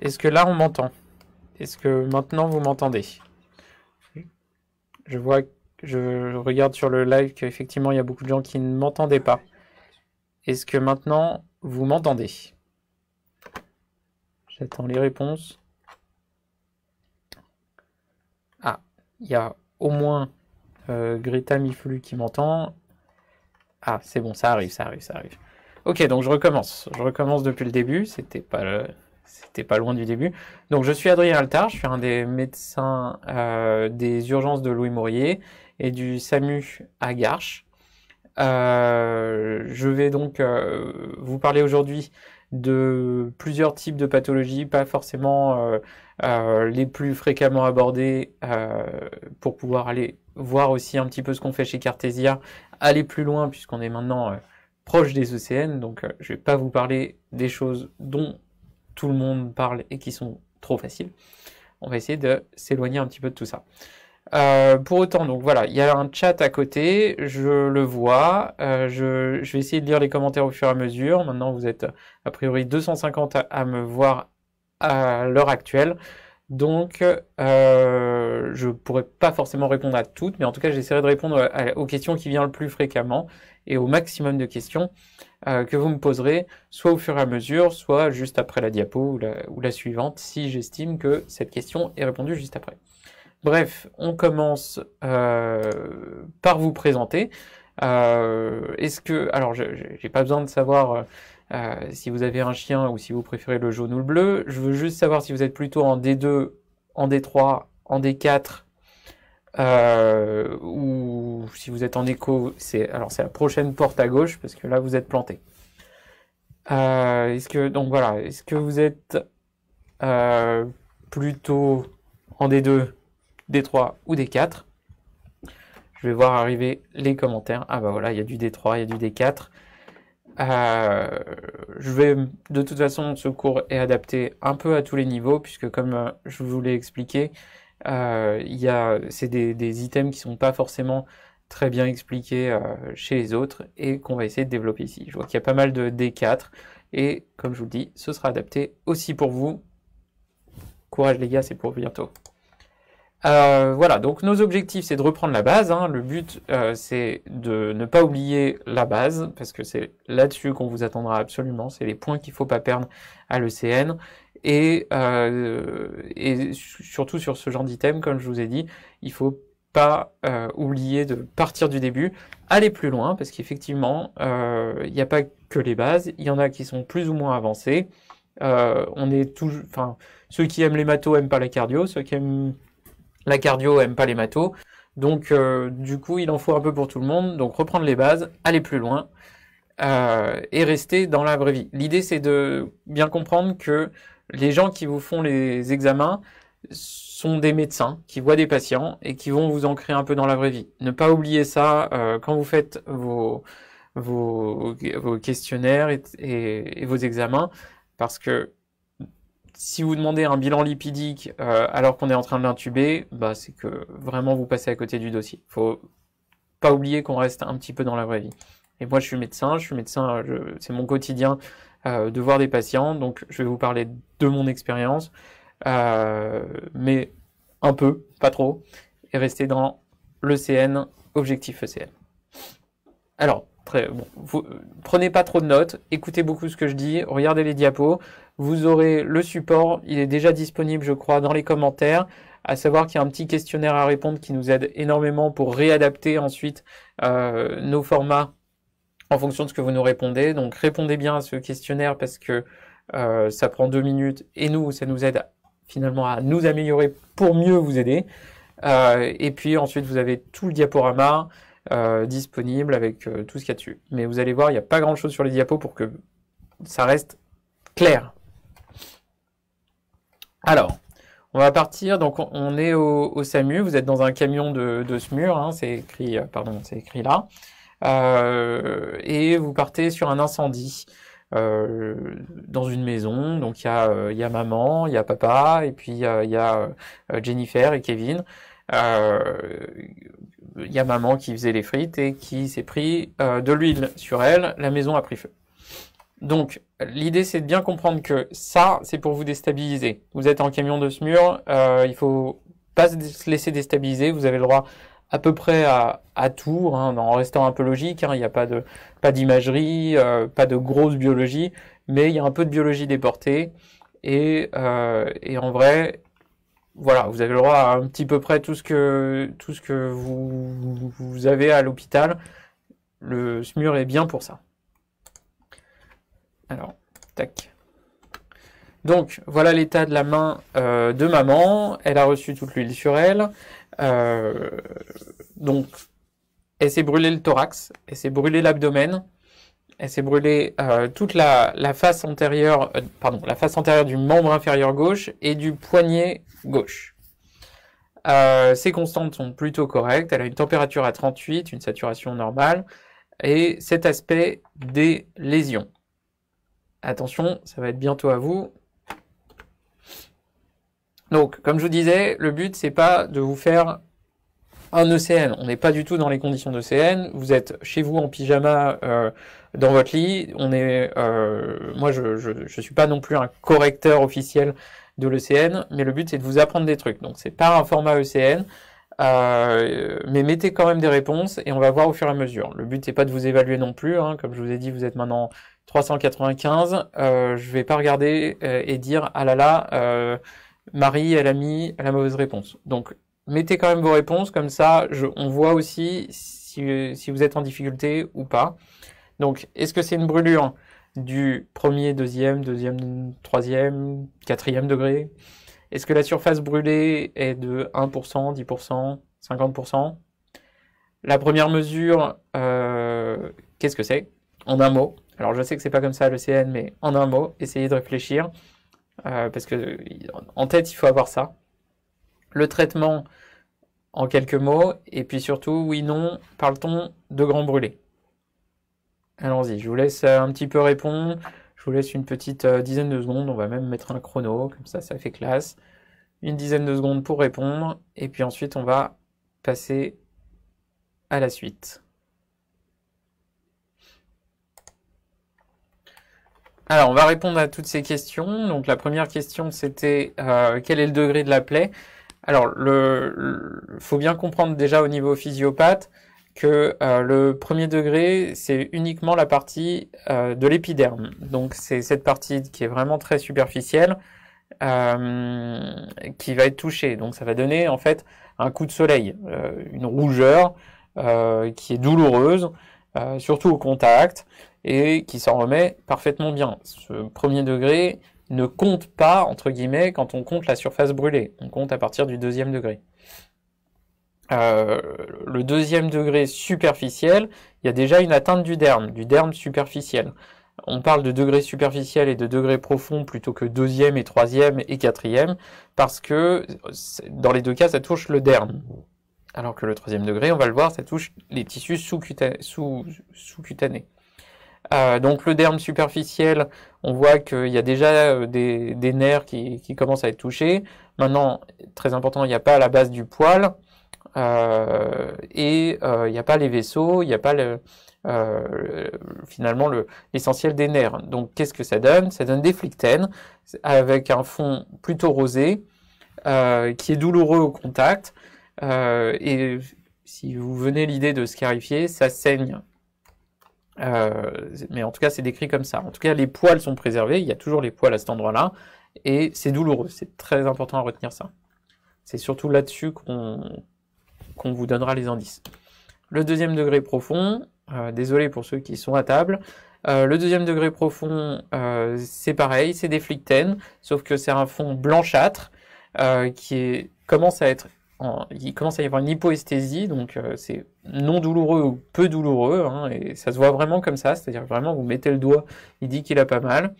Est-ce que là, on m'entend Est-ce que maintenant, vous m'entendez Je vois, je regarde sur le live qu'effectivement, il y a beaucoup de gens qui ne m'entendaient pas. Est-ce que maintenant, vous m'entendez J'attends les réponses. Ah, il y a au moins euh, Greta Miflu qui m'entend. Ah, c'est bon, ça arrive, ça arrive, ça arrive. Ok, donc je recommence. Je recommence depuis le début. C'était pas C'était pas loin du début. Donc je suis Adrien Altar. je suis un des médecins euh, des urgences de Louis Maurier et du SAMU à Garches. Euh, je vais donc euh, vous parler aujourd'hui de plusieurs types de pathologies, pas forcément les plus fréquemment abordées pour pouvoir aller voir aussi un petit peu ce qu'on fait chez Cartesia, aller plus loin puisqu'on est maintenant proche des océans, donc euh, je ne vais pas vous parler des choses dont tout le monde parle et qui sont trop faciles. On va essayer de s'éloigner un petit peu de tout ça. Euh, pour autant, donc voilà, il y a un chat à côté, je le vois, euh, je, vais essayer de lire les commentaires au fur et à mesure. Maintenant, vous êtes a priori 250 à me voir à l'heure actuelle. Donc, euh, je ne pourrais pas forcément répondre à toutes, mais en tout cas, j'essaierai de répondre euh, aux questions qui viennent le plus fréquemment et au maximum de questions euh, que vous me poserez, soit au fur et à mesure, soit juste après la diapo ou la, suivante, si j'estime que cette question est répondue juste après. Bref, on commence par vous présenter. Est-ce que, alors, je n'ai pas besoin de savoir euh, si vous avez un chien ou si vous préférez le jaune ou le bleu. Je veux juste savoir si vous êtes plutôt en D2, en D3, en D4 euh, ou si vous êtes en écho. C'est alors c'est la prochaine porte à gauche parce que là vous êtes planté. Euh, est-ce que voilà, est-ce que vous êtes plutôt en D2, D3 ou D4 Je vais voir arriver les commentaires. Ah bah voilà, il y a du D3, il y a du D4. Euh, je vais, de toute façon, ce cours est adapté un peu à tous les niveaux, puisque comme euh, je vous l'ai expliqué, euh, y c'est des, items qui sont pas forcément très bien expliqués euh, chez les autres et qu'on va essayer de développer ici. Je vois qu'il y a pas mal de D4 et comme je vous le dis, ce sera adapté aussi pour vous. Courage les gars, c'est pour bientôt. Euh, voilà, donc nos objectifs, c'est de reprendre la base. Hein. Le but, euh, c'est de ne pas oublier la base, parce que c'est là-dessus qu'on vous attendra absolument. C'est les points qu'il faut pas perdre à l'ECN. Et, euh, et surtout sur ce genre d'item, comme je vous ai dit, il faut pas oublier de partir du début, aller plus loin, parce qu'effectivement, il n'y a pas que les bases, il y en a qui sont plus ou moins avancées. on est toujours, enfin, ceux qui aiment les matos aiment pas la cardio, ceux qui aiment la cardio aime pas les matos. Donc, euh, du coup, il en faut un peu pour tout le monde. Donc, reprendre les bases, aller plus loin euh, et rester dans la vraie vie. L'idée, c'est de bien comprendre que les gens qui vous font les examens sont des médecins qui voient des patients et qui vont vous ancrer un peu dans la vraie vie. Ne pas oublier ça euh, quand vous faites vos, vos, vos questionnaires et, et, vos examens, parce que si vous demandez un bilan lipidique euh, alors qu'on est en train de l'intuber, bah, c'est que vraiment vous passez à côté du dossier. Faut pas oublier qu'on reste un petit peu dans la vraie vie. Et moi, je suis médecin, je suis médecin, c'est mon quotidien euh, de voir des patients, donc je vais vous parler de mon expérience, euh, mais un peu, pas trop, et rester dans l'ECN, objectif ECN. Alors, vous, prenez pas trop de notes, écoutez beaucoup ce que je dis, regardez les diapos. Vous aurez le support, il est déjà disponible, je crois, dans les commentaires. À savoir qu'il y a un petit questionnaire à répondre qui nous aide énormément pour réadapter ensuite euh, nos formats en fonction de ce que vous nous répondez. Donc répondez bien à ce questionnaire parce que euh, ça prend deux minutes et nous, ça nous aide finalement à nous améliorer pour mieux vous aider. Euh, et puis ensuite, vous avez tout le diaporama, euh, disponible avec euh, tout ce qu'il y a dessus. Mais vous allez voir, il n'y a pas grand-chose sur les diapos pour que ça reste clair. Alors, on va partir, donc on, est au, SAMU, vous êtes dans un camion de, de SMUR, hein, c'est écrit, euh, pardon, c'est écrit là, et vous partez sur un incendie. dans une maison. Donc il y, a maman, il y a papa, et puis il y a, Jennifer et Kevin il euh, y a maman qui faisait les frites et qui s'est pris euh, de l'huile sur elle, la maison a pris feu. Donc, l'idée, c'est de bien comprendre que ça, c'est pour vous déstabiliser. Vous êtes en camion de SMUR, euh, il faut pas se laisser déstabiliser. Vous avez le droit à peu près à, tout, hein, en restant un peu logique. Hein. Il n'y a pas de pas d'imagerie, euh, pas de grosse biologie, mais il y a un peu de biologie déportée. Et, et en vrai, voilà, vous avez le droit à un petit peu près tout ce que, tout ce que vous, avez à l'hôpital. Le SMUR est bien pour ça. Alors, tac. Donc, voilà l'état de la main euh, de maman. Elle a reçu toute l'huile sur elle. Euh, donc, elle s'est brûlée le thorax, elle s'est brûlée l'abdomen elle s'est brûlée euh, toute la, face antérieure, euh, pardon, la face antérieure du membre inférieur gauche et du poignet gauche. Ces euh, constantes sont plutôt correctes. Elle a une température à 38, une saturation normale et cet aspect des lésions. Attention, ça va être bientôt à vous. Donc, comme je vous disais, le but c'est pas de vous faire un ECN. On n'est pas du tout dans les conditions d'ECN. Vous êtes chez vous en pyjama dans votre lit. On est, euh, moi, je, je, suis pas non plus un correcteur officiel de l'ECN, mais le but c'est de vous apprendre des trucs. Donc c'est pas un format ECN, euh, mais mettez quand même des réponses et on va voir au fur et à mesure. Le but c'est pas de vous évaluer non plus. Hein. Comme je vous ai dit, vous êtes maintenant 395. Euh, je vais pas regarder euh, et dire ah là là, Marie elle a mis la mauvaise réponse. Donc mettez quand même vos réponses comme ça, on voit aussi si vous êtes en difficulté ou pas. Donc, est-ce que c'est une brûlure du premier, deuxième, deuxième, troisième, quatrième degré Est-ce que la surface brûlée est de 1%, 10%, 50% La première mesure, euh, qu'est-ce que c'est En un mot. Alors, je sais que c'est pas comme ça le CN, mais en un mot, essayez de réfléchir. Euh, parce que en tête, il faut avoir ça. Le traitement en quelques mots, et puis surtout, oui, non, parle-t-on de grands brûlé Allons-y, je vous laisse euh, un petit peu répondre. Je vous laisse une petite euh, dizaine de secondes. On va même mettre un chrono, comme ça, ça fait classe. Une dizaine de secondes pour répondre. Et puis ensuite, on va passer à la suite. Alors, on va répondre à toutes ces questions. Donc, la première question, c'était euh, quel est le degré de la plaie Alors, il faut bien comprendre déjà au niveau physiopathe, que euh, le premier degré, c'est uniquement la partie euh, de l'épiderme. Donc c'est cette partie qui est vraiment très superficielle euh, qui va être touchée. Donc ça va donner en fait un coup de soleil, une rougeur qui est douloureuse, surtout au contact, et qui s'en remet parfaitement bien. Ce premier degré ne compte pas, entre guillemets, quand on compte la surface brûlée. On compte à partir du deuxième degré. Euh, le deuxième degré superficiel, il y a déjà une atteinte du derme, du derme superficiel. On parle de degré superficiel et de degré profond plutôt que deuxième et troisième et quatrième, parce que dans les deux cas, ça touche le derme. Alors que le troisième degré, on va le voir, ça touche les tissus sous-cutanés. Euh, donc le derme superficiel, on voit qu'il y a déjà euh, des, nerfs qui, qui, commencent à être touchés. Maintenant, très important, il n'y a pas à la base du poil. Euh, et il euh, n'y a pas les vaisseaux, il n'y a pas le, euh, finalement l'essentiel des nerfs. Donc qu'est-ce que ça donne Ça donne des flictènes avec un fond plutôt rosé qui est douloureux au contact. et si vous venez l'idée de scarifier, ça saigne. mais en tout cas, c'est décrit comme ça. En tout cas, les poils sont préservés. Il y a toujours les poils à cet endroit-là. Et c'est douloureux. C'est très important à retenir ça. C'est surtout là-dessus qu'on qu'on vous donnera les indices. Le deuxième degré profond, euh, désolé pour ceux qui sont à table, euh, le deuxième degré profond, euh, c'est pareil, c'est des flicten, sauf que c'est un fond blanchâtre qui commence à être, il commence à y avoir une hypoesthésie, donc c'est non douloureux ou peu douloureux, hein, et ça se voit vraiment comme ça, c'est-à-dire vraiment vous mettez le doigt, il dit qu'il a pas mal.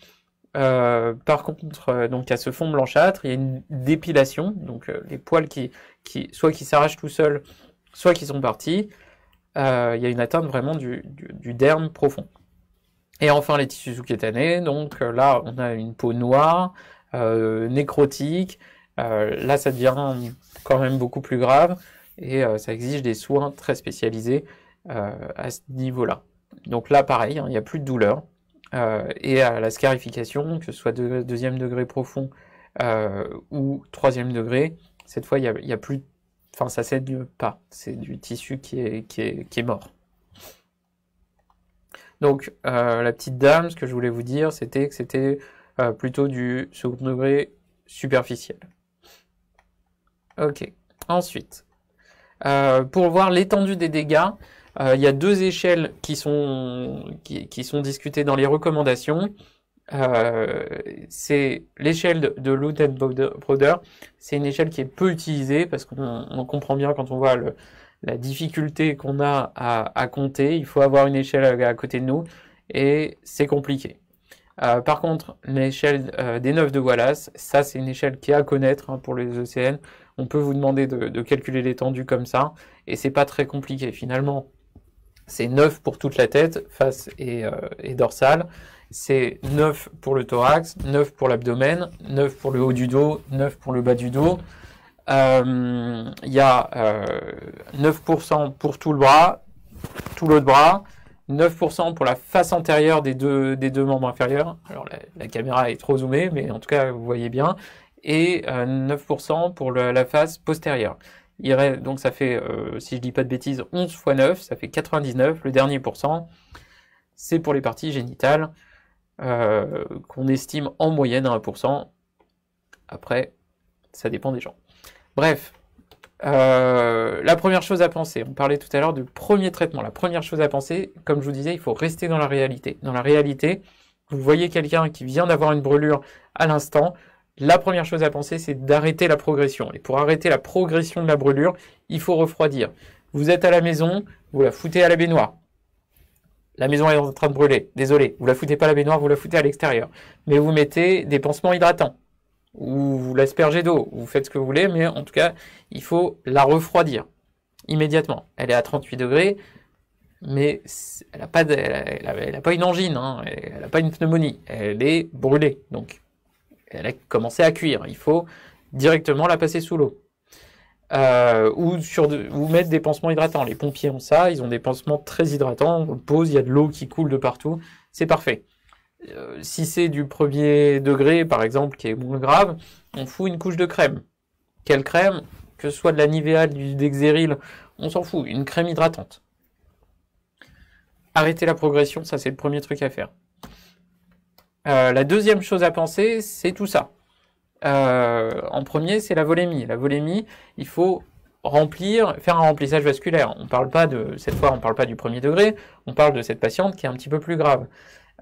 Euh, par contre, euh, donc il y a ce fond blanchâtre, il y a une dépilation, donc euh, les poils qui, soit qui s'arrachent tout seuls, soit qui sont partis. il y a une atteinte vraiment du, derme profond. Et enfin les tissus sous-cutanés, donc là on a une peau noire, nécrotique. là ça devient quand même beaucoup plus grave et ça exige des soins très spécialisés à ce niveau-là. Donc là pareil, hein, il n'y a plus de douleur, euh, et à la scarification, que ce soit de, deuxième degré profond euh, ou troisième degré. Cette fois, il n'y a, plus enfin ça cède pas, c'est du tissu qui est, mort. Donc euh, la petite dame, ce que je voulais vous dire, c'était que c'était plutôt du second degré superficiel. Ok, ensuite, pour voir l'étendue des dégâts, euh, il y a deux échelles qui sont, qui, sont discutées dans les recommandations. Euh, c'est l'échelle de, de C'est une échelle qui est peu utilisée parce qu'on comprend bien quand on voit la difficulté qu'on a à, compter. Il faut avoir une échelle à, côté de nous et c'est compliqué. Euh, par contre, l'échelle des 9 de Wallace, ça c'est une échelle qui est à connaître hein, pour les ECN. On peut vous demander de, de calculer l'étendue comme ça, et c'est pas très compliqué finalement. C'est 9 pour toute la tête, face et, euh, dorsale. C'est 9 pour le thorax, 9 pour l'abdomen, 9 pour le haut du dos, 9 pour le bas du dos. Euh, il y a 9% euh, pour tout le bras, tout l'autre bras, 9% pour la face antérieure des deux, membres inférieurs. Alors la, caméra est trop zoomée, mais en tout cas vous voyez bien. Et 9% pour la face postérieure donc ça fait, euh, si je dis pas de bêtises, 11 x 9, ça fait 99. Le dernier pourcent, c'est pour les parties génitales euh, qu'on estime en moyenne à 1%. Après, ça dépend des gens. Bref, euh, la première chose à penser, on parlait tout à l'heure du premier traitement. La première chose à penser, comme je vous disais, il faut rester dans la réalité. Dans la réalité, vous voyez quelqu'un qui vient d'avoir une brûlure à l'instant, la première chose à penser, c'est d'arrêter la progression. Et pour arrêter la progression de la brûlure, il faut refroidir. Vous êtes à la maison, vous la foutez à la baignoire. La maison est en train de brûler, désolé. Vous la foutez pas à la baignoire, vous la foutez à l'extérieur. Mais vous mettez des pansements hydratants, ou vous l'aspergez d'eau, vous faites ce que vous voulez, mais en tout cas, il faut la refroidir immédiatement. Elle est à 38 degrés, mais elle n'a pas, pas une angine, hein. elle n'a pas une pneumonie, elle est brûlée. Donc elle a commencé à cuire. Il faut directement la passer sous l'eau. Euh, ou, sur de, mettre des pansements hydratants. Les pompiers ont ça, ils ont des pansements très hydratants. On pose, il y a de l'eau qui coule de partout. C'est parfait. Euh, si c'est du premier degré, par exemple, qui est moins grave, on fout une couche de crème. Quelle crème Que ce soit de la Nivea, du Dexéril, on s'en fout. Une crème hydratante. Arrêter la progression, ça c'est le premier truc à faire. Euh, la deuxième chose à penser, c'est tout ça. Euh, en premier, c'est la volémie. La volémie, il faut remplir, faire un remplissage vasculaire. On parle pas de, cette fois, on ne parle pas du premier degré, on parle de cette patiente qui est un petit peu plus grave.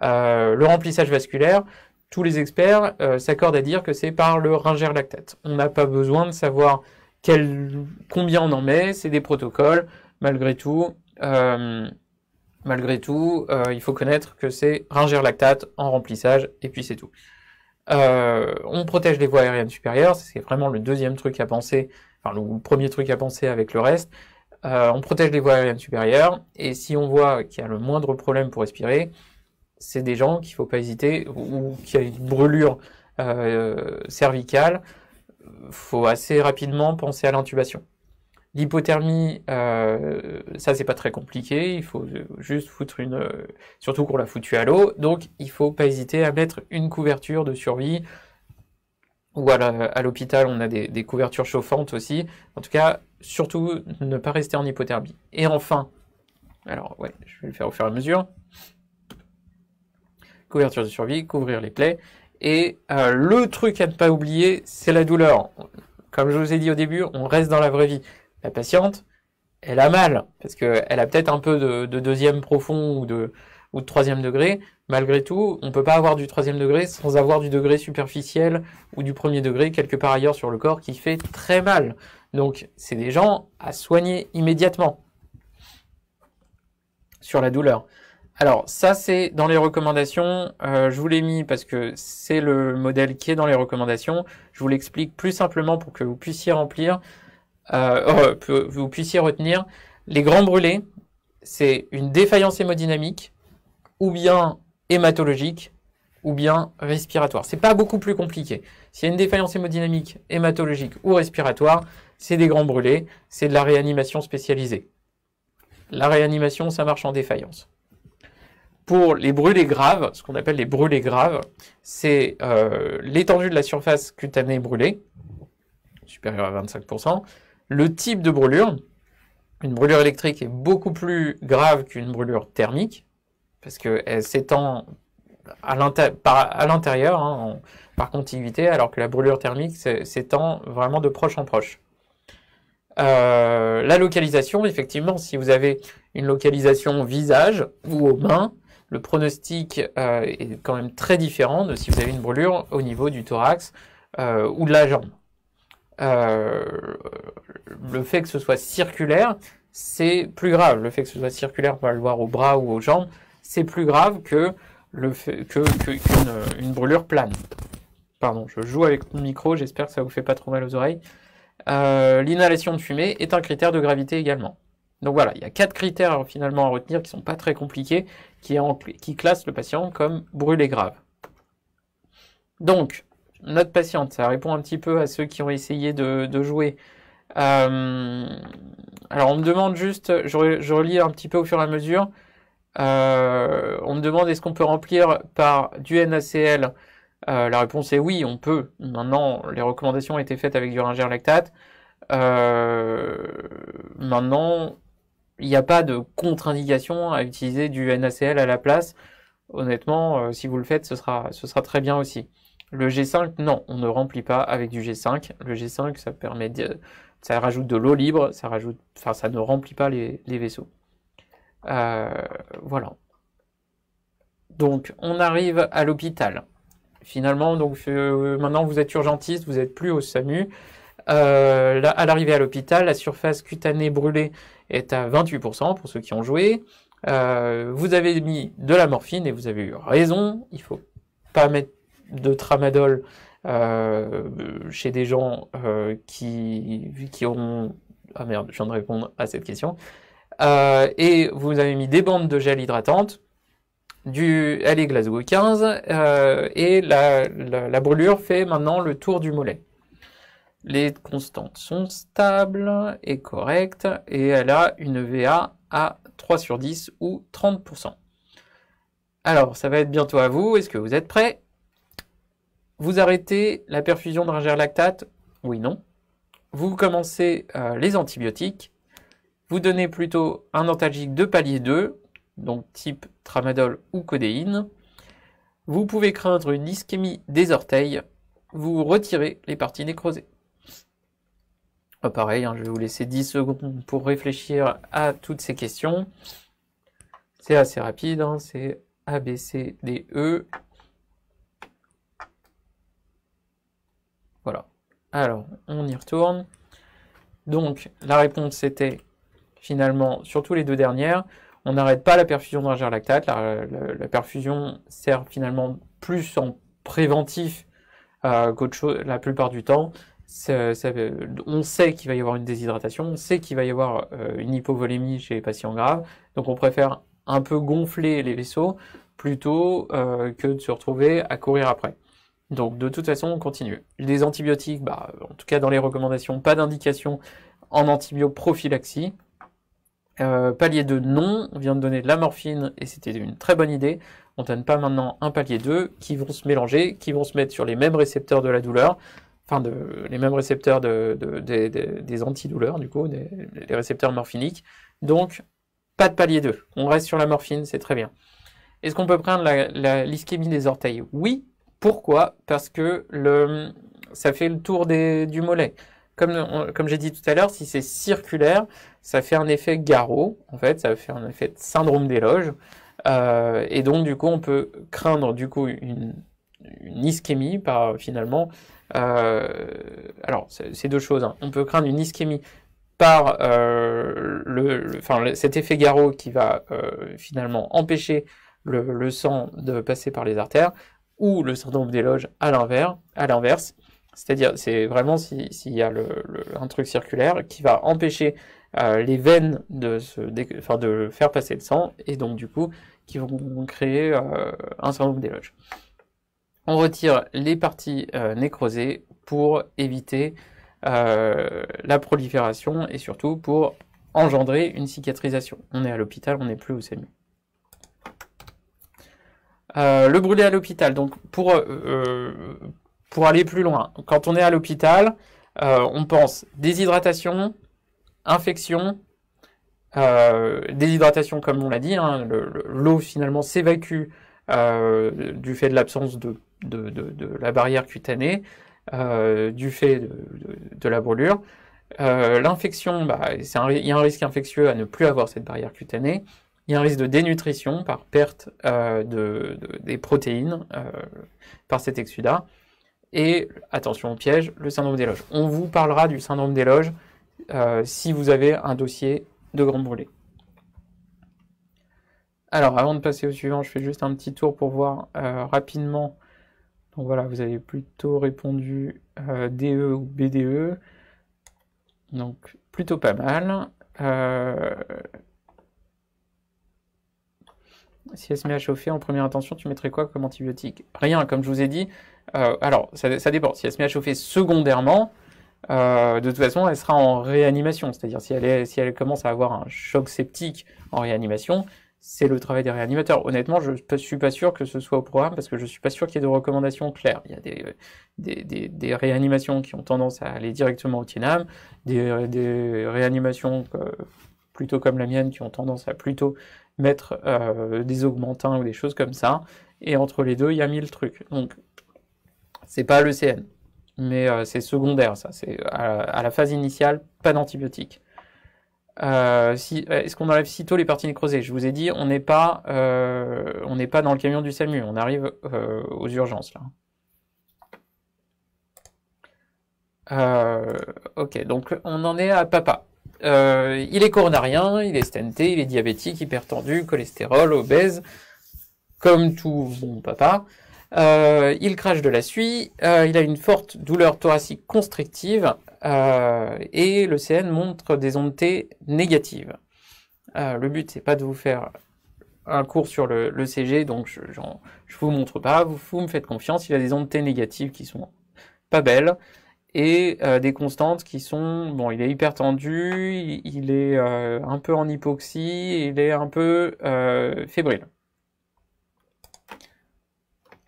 Euh, le remplissage vasculaire, tous les experts s'accordent à dire que c'est par le lactate. On n'a pas besoin de savoir combien on en met, c'est des protocoles, malgré tout. Malgré tout, euh, il faut connaître que c'est ringer lactate en remplissage, et puis c'est tout. Euh, on protège les voies aériennes supérieures, c'est vraiment le deuxième truc à penser, enfin le premier truc à penser avec le reste. Euh, on protège les voies aériennes supérieures, et si on voit qu'il y a le moindre problème pour respirer, c'est des gens qu'il ne faut pas hésiter, ou qu'il y a une brûlure cervicale, faut assez rapidement penser à l'intubation. L'hypothermie, euh, ça c'est pas très compliqué, il faut euh, juste foutre une, euh, surtout qu'on l'a foutue à l'eau, donc il faut pas hésiter à mettre une couverture de survie, ou à l'hôpital on a des, couvertures chauffantes aussi, en tout cas surtout ne pas rester en hypothermie. Et enfin, alors ouais, je vais le faire au fur et à mesure, couverture de survie, couvrir les plaies, et le truc à ne pas oublier, c'est la douleur. Comme je vous ai dit au début, on reste dans la vraie vie la patiente, elle a mal, parce qu'elle a peut-être un peu de, deuxième profond ou de, ou troisième degré. Malgré tout, on ne peut pas avoir du troisième degré sans avoir du degré superficiel ou du premier degré quelque part ailleurs sur le corps qui fait très mal. Donc, c'est des gens à soigner immédiatement sur la douleur. Alors ça c'est dans les recommandations, euh, je vous l'ai mis parce que c'est le modèle qui est dans les recommandations, je vous l'explique plus simplement pour que vous puissiez remplir. Euh, oh, vous puissiez retenir les grands brûlés, c'est une défaillance hémodynamique ou bien hématologique ou bien respiratoire. n'est pas beaucoup plus compliqué. S'il y a une défaillance hémodynamique, hématologique ou respiratoire, c'est des grands brûlés, c'est de la réanimation spécialisée. La réanimation, ça marche en défaillance. Pour les brûlés graves, ce qu'on appelle les brûlés graves, c'est euh, l'étendue de la surface cutanée brûlée, supérieure à 25%, le type de brûlure. Une brûlure électrique est beaucoup plus grave qu'une brûlure thermique, parce qu'elle s'étend à l'intérieur, hein, par contiguité, alors que la brûlure thermique s'étend vraiment de proche en proche. Euh, la localisation, effectivement, si vous avez une localisation au visage ou aux mains, le pronostic euh, est quand même très différent de si vous avez une brûlure au niveau du thorax euh, ou de la jambe. Euh, le fait que ce soit circulaire, c'est plus grave. Le fait que ce soit circulaire, on va le voir au bras ou aux jambes, c'est plus grave que le fait que, qu'une une brûlure plane. Pardon, je joue avec mon micro, j'espère que ça vous fait pas trop mal aux oreilles. Euh, l'inhalation de fumée est un critère de gravité également. Donc voilà, il y a quatre critères finalement à retenir qui sont pas très compliqués, qui, qui classent le patient comme brûlé grave. Donc, notre patiente, ça répond un petit peu à ceux qui ont essayé de, jouer. Euh, alors on me demande juste, je, relis un petit peu au fur et à mesure, euh, on me demande est-ce qu'on peut remplir par du NaCl euh, La réponse est oui, on peut. Maintenant, les recommandations ont été faites avec du ringer lactate. maintenant, il n'y a pas de contre-indication à utiliser du NaCl à la place. Honnêtement, si vous le faites, ce sera, ce sera très bien aussi. Le G5, non, on ne remplit pas avec du G5. Le G5, ça permet de, ça rajoute de l'eau libre, ça rajoute, ça ne remplit pas les, vaisseaux. Euh, voilà. Donc, on arrive à l'hôpital. Finalement, donc euh, maintenant vous êtes urgentiste, vous n'êtes plus au SAMU. Euh, à l'arrivée à l'hôpital, la surface cutanée brûlée est à 28% pour ceux qui ont joué. vous avez mis de la morphine et vous avez eu raison. Il faut pas mettre de tramadol euh, chez des gens euh, qui, ont... Ah merde, je viens de répondre à cette question. Euh, et vous avez mis des bandes de gel hydratante, du LA Glasgow 15 et la, brûlure fait maintenant le tour du mollet. Les constantes sont stables et correctes et elle a une VA à 3 sur 10 ou 30%. Alors, ça va être bientôt à vous. Est-ce que vous êtes prêts vous arrêtez la perfusion de lactate Oui, non. Vous commencez euh, les antibiotiques. Vous donnez plutôt un antalgique de palier 2, donc type tramadol ou codéine. Vous pouvez craindre une ischémie des orteils. Vous retirez les parties nécrosées. pareil, hein, je vais vous laisser 10 secondes pour réfléchir à toutes ces questions. C'est assez rapide, hein, c'est A, B, C, D, E. Alors, on y retourne. Donc, la réponse c'était finalement surtout les deux dernières. On n'arrête pas la perfusion de lactate. La, perfusion sert finalement plus en préventif euh, qu'autre chose la plupart du temps. on sait qu'il va y avoir une déshydratation, on sait qu'il va y avoir euh, une hypovolémie chez les patients graves, donc on préfère un peu gonfler les vaisseaux plutôt euh, que de se retrouver à courir après. Donc de toute façon, on continue. Les antibiotiques, bah, euh, en tout cas dans les recommandations, pas d'indication en antibioprophylaxie. Euh, palier 2, non, on vient de donner de la morphine et c'était une très bonne idée. On ne donne pas maintenant un palier 2 qui vont se mélanger, qui vont se mettre sur les mêmes récepteurs de la douleur, enfin de, les mêmes récepteurs de, des antidouleurs, du coup, des, les récepteurs morphiniques. Donc, pas de palier 2. On reste sur la morphine, c'est très bien. Est-ce qu'on peut prendre la, l'ischémie des orteils Oui, pourquoi Parce que le, ça fait le tour du mollet. Comme, comme j'ai dit tout à l'heure, si c'est circulaire, ça fait un effet garrot, en fait, ça fait un effet de syndrome des loges. Euh, et donc, du coup, on peut craindre du coup une, ischémie par finalement. Euh, alors, c'est deux choses. Hein. On peut craindre une ischémie par euh, cet effet garrot qui va finalement empêcher le, le, sang de passer par les artères, ou le syndrome des loges à l'inverse. C'est-à-dire, c'est vraiment s'il y a un truc circulaire qui va empêcher euh, les veines de, faire passer le sang, et donc du coup, qui vont créer euh, un syndrome des loges. On retire les parties euh, nécrosées pour éviter la prolifération et surtout pour engendrer une cicatrisation. On est à l'hôpital, on n'est plus au SAMU. Euh, le brûler à l'hôpital. Donc pour, euh, euh, pour aller plus loin, quand on est à l'hôpital, on pense déshydratation, infection, déshydratation comme on l'a dit, hein, l'eau finalement s'évacue du fait de l'absence de, de, la barrière cutanée, du fait de, la brûlure. L'infection, bah, il y a un risque infectieux à ne plus avoir cette barrière cutanée il y a un risque de dénutrition par perte euh, de, des protéines euh, par cet exuda. Et attention au piège, le syndrome des loges. On vous parlera du syndrome des loges euh, si vous avez un dossier de grand brûlé. Alors, avant de passer au suivant, je fais juste un petit tour pour voir rapidement. Donc voilà, vous avez plutôt répondu DE ou BDE. Donc, plutôt pas mal. Si elle se met à chauffer en première intention, tu mettrais quoi comme antibiotique Rien, comme je vous ai dit. Euh, alors, ça, dépend. Si elle se met à chauffer secondairement, euh, de toute façon, elle sera en réanimation. C'est-à-dire, si, elle si elle commence à avoir un choc sceptique en réanimation, c'est le travail des réanimateurs. Honnêtement, je ne suis pas sûr que ce soit au programme parce que je ne suis pas sûr qu'il y ait de recommandations claires. Il y a des, euh, des, des, réanimations qui ont tendance à aller directement au TINAM, des, réanimations plutôt comme la mienne qui ont tendance à plutôt mettre euh, des augmentins ou des choses comme ça. Et entre les deux, il y a mille trucs. Donc, c'est pas l'ECN, mais euh, c'est secondaire, ça. C'est à, la phase initiale, pas d'antibiotiques. Euh, si, Est-ce qu'on enlève sitôt les parties nécrosées Je vous ai dit, on n'est pas, on n'est pas dans le camion du SAMU. On arrive aux urgences là. ok, donc on en est à papa. Euh, il est coronarien, il est stenté, il est diabétique, hypertendu, cholestérol, obèse, comme tout bon papa. Euh, il crache de la suie, euh, il a une forte douleur thoracique constrictive et le CN montre des ondes T négatives. le but, c'est pas de vous faire un cours sur le, CG, donc je, vous montre pas, vous, vous me faites confiance, il a des ondes T négatives qui sont pas belles et euh, des constantes qui sont bon il est hyper tendu il, est euh, un peu en hypoxie il est un peu euh, fébrile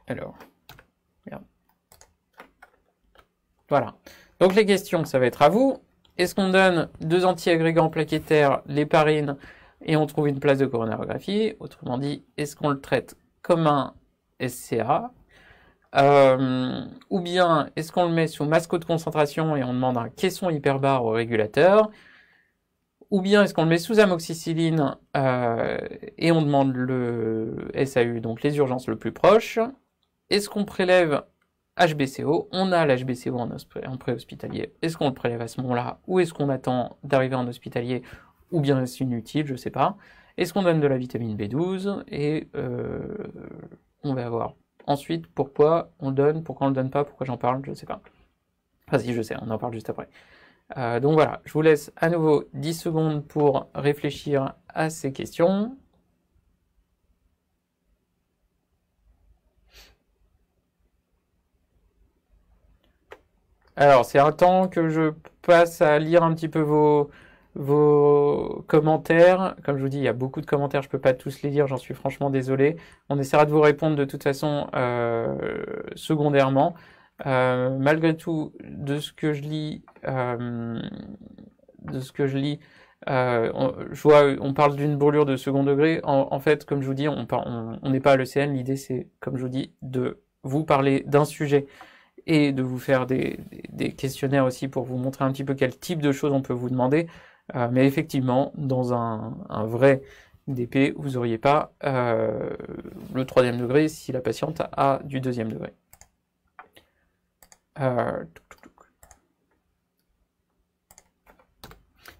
alors voilà donc les questions ça va être à vous est-ce qu'on donne deux anti-agrégants plaquettaires l'héparine et on trouve une place de coronarographie autrement dit est-ce qu'on le traite comme un SCA euh, ou bien, est-ce qu'on le met sous masque de concentration et on demande un caisson hyperbare au régulateur Ou bien, est-ce qu'on le met sous amoxicilline euh, et on demande le SAU, donc les urgences le plus proche Est-ce qu'on prélève HBCO On a l'HBCO en préhospitalier. Est-ce qu'on le prélève à ce moment-là Ou est-ce qu'on attend d'arriver en hospitalier Ou bien est inutile Je ne sais pas. Est-ce qu'on donne de la vitamine B12 Et euh, on va avoir Ensuite, pourquoi on le donne, pourquoi on ne le donne pas, pourquoi j'en parle, je ne sais pas. Enfin si, je sais, on en parle juste après. Euh, donc voilà, je vous laisse à nouveau 10 secondes pour réfléchir à ces questions. Alors, c'est un temps que je passe à lire un petit peu vos, vos commentaires. Comme je vous dis, il y a beaucoup de commentaires, je ne peux pas tous les lire, j'en suis franchement désolé. On essaiera de vous répondre de toute façon euh, secondairement. Euh, malgré tout, de ce que je lis, euh, de ce que je lis, on, parle d'une brûlure de second degré. En, fait, comme je vous dis, on n'est pas à l'ECN. L'idée, c'est, comme je vous dis, de vous parler d'un sujet et de vous faire des questionnaires aussi pour vous montrer un petit peu quel type de choses on peut vous demander. Euh, mais effectivement, dans un, vrai DP, vous n'auriez pas euh, le troisième degré si la patiente a du deuxième degré. Euh,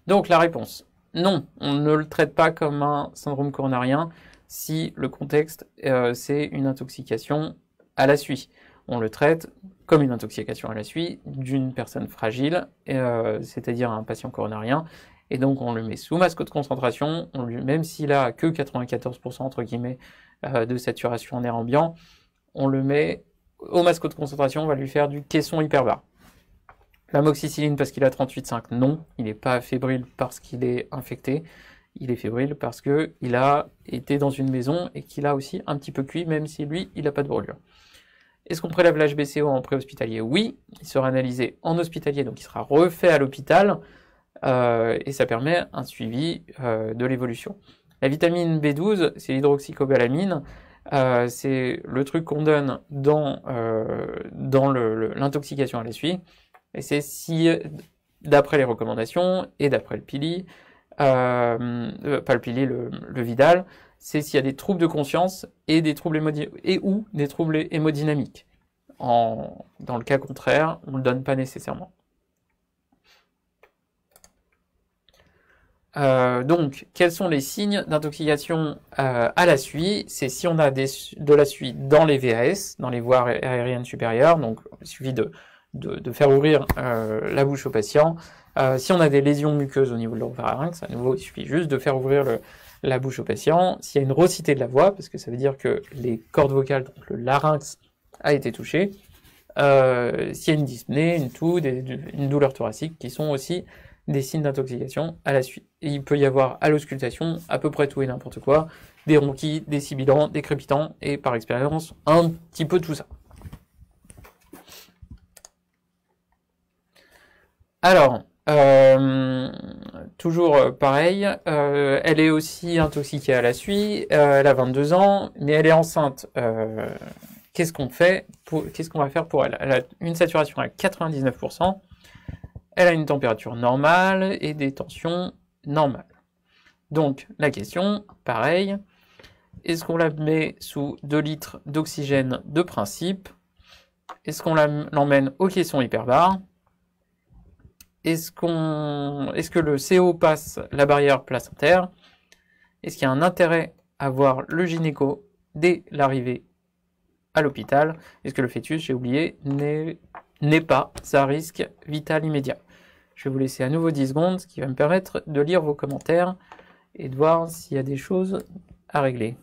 Donc la réponse, non, on ne le traite pas comme un syndrome coronarien si le contexte c'est une intoxication à la suie. On le traite comme une intoxication à la suite d'une personne fragile, c'est-à-dire un patient coronarien, et donc on le met sous masque de concentration, même s'il a que 94% entre guillemets euh, de saturation en air ambiant, on le met au masque de concentration, on va lui faire du caisson hyper bas. L'amoxicilline parce qu'il a 38,5, non, il n'est pas fébrile parce qu'il est infecté, il est fébrile parce qu'il a été dans une maison et qu'il a aussi un petit peu cuit, même si lui, il n'a pas de brûlure. Est-ce qu'on prélève l'HBCO en préhospitalier Oui, il sera analysé en hospitalier, donc il sera refait à l'hôpital. Euh, et ça permet un suivi euh, de l'évolution. La vitamine B12, c'est l'hydroxycobalamine, euh, c'est le truc qu'on donne dans, dans l'intoxication à l'essuie, et c'est si, d'après les recommandations et d'après le PILI, pas le PILI, le, VIDAL, c'est s'il y a des troubles de conscience et, des troubles et ou des troubles hémodynamiques. En, dans le cas contraire, on ne le donne pas nécessairement. Euh, donc, quels sont les signes d'intoxication euh, à la suie C'est si on a de la suie dans les VAS, dans les voies aériennes supérieures, donc il suffit de, faire ouvrir euh, la bouche au patient. si on a des lésions muqueuses au niveau de l'oropharynx, à nouveau, il suffit juste de faire ouvrir la bouche au patient. S'il y a une rossité de la voix, parce que ça veut dire que les cordes vocales, donc le larynx, a été touché. S'il y a une dyspnée, une toux, une douleur thoracique, qui sont aussi des signes d'intoxication à la suite. il peut y avoir à l'auscultation à peu près tout et n'importe quoi, des ronquis, des sibilants, des crépitants, et par expérience, un petit peu tout ça. Alors, euh, toujours pareil, euh, elle est aussi intoxiquée à la suite, euh, elle a 22 ans, mais elle est enceinte. Qu'est-ce qu'on fait Qu'est-ce qu'on va faire pour elle Elle a une saturation à 99%, elle a une température normale et des tensions normales. Donc la question, pareil, est-ce qu'on la met sous 2 litres d'oxygène de principe Est-ce qu'on l'emmène au caisson hyperbar Est-ce que le CO passe la barrière placentaire Est-ce qu'il y a un intérêt à voir le gynéco dès l'arrivée à l'hôpital Est-ce que le fœtus, j'ai oublié, n'est pas à risque vital immédiat je vais vous laisser à nouveau 10 secondes, ce qui va me permettre de lire vos commentaires et de voir s'il y a des choses à régler.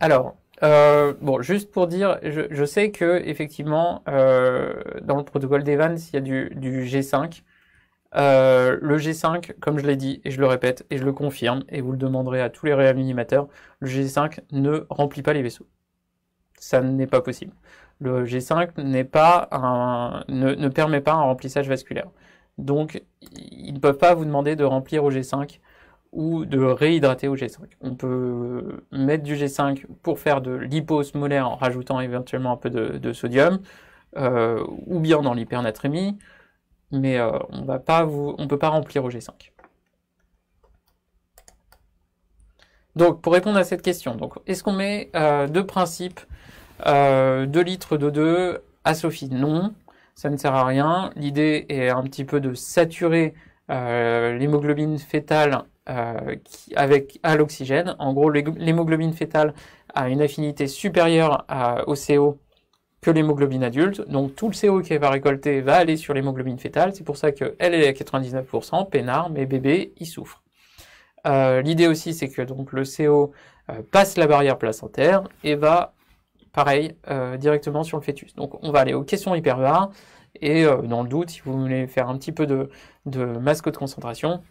Alors, euh, bon, juste pour dire, je, je sais que effectivement, euh, dans le protocole d'Evans, il y a du, du G5. Euh, le G5, comme je l'ai dit et je le répète et je le confirme, et vous le demanderez à tous les réanimateurs, le G5 ne remplit pas les vaisseaux. Ça n'est pas possible. Le G5 n'est pas un, ne, ne, permet pas un remplissage vasculaire. Donc, ils ne peuvent pas vous demander de remplir au G5 ou de réhydrater au G5. On peut mettre du G5 pour faire de l'hyposmolaire en rajoutant éventuellement un peu de, sodium, euh, ou bien dans l'hypernatrémie, mais euh, on va pas peut pas remplir au G5. Donc pour répondre à cette question, donc est-ce qu'on met euh, deux principes, 2 euh, litres de 2 à Sophie Non, ça ne sert à rien. L'idée est un petit peu de saturer l'hémoglobine fétale euh, avec, à l'oxygène. En gros, l'hémoglobine fétale a une affinité supérieure au CO que l'hémoglobine adulte. Donc tout le CO qu'elle va récolter va aller sur l'hémoglobine fétale. C'est pour ça qu'elle est à 99%, peinard, mais bébé, il souffre. Euh, l'idée aussi, c'est que donc, le CO euh, passe la barrière placentaire et va, pareil, directement sur le fœtus. Donc on va aller aux questions hyperbares et dans le doute, si vous voulez faire un petit peu de masque de concentration,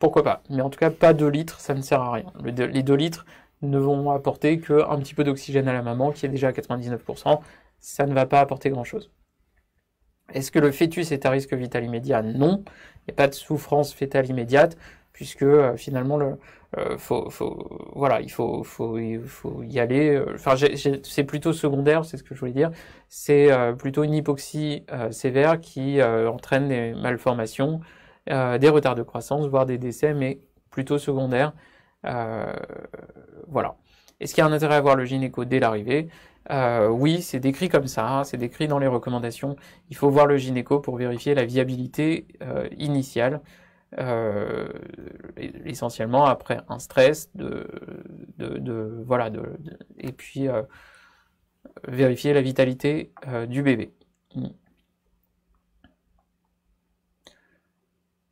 pourquoi pas. Mais en tout cas, pas 2 litres, ça ne sert à rien. les 2 litres ne vont apporter qu'un petit peu d'oxygène à la maman, qui est déjà à 99%. Ça ne va pas apporter grand-chose. Est-ce que le fœtus est à risque vital immédiat Non. Il n'y a pas de souffrance fœtale immédiate, puisque euh, finalement, euh, voilà, il faut, y aller. Euh, c'est plutôt secondaire, c'est ce que je voulais dire. C'est plutôt une hypoxie sévère qui entraîne des malformations euh, des retards de croissance, voire des décès, mais plutôt secondaires. Euh, voilà. Est-ce qu'il y a un intérêt à voir le gynéco dès l'arrivée euh, Oui, c'est décrit comme ça, hein. c'est décrit dans les recommandations. Il faut voir le gynéco pour vérifier la viabilité initiale, essentiellement après un stress, de, de, de voilà, de, et puis vérifier la vitalité du bébé. Mm.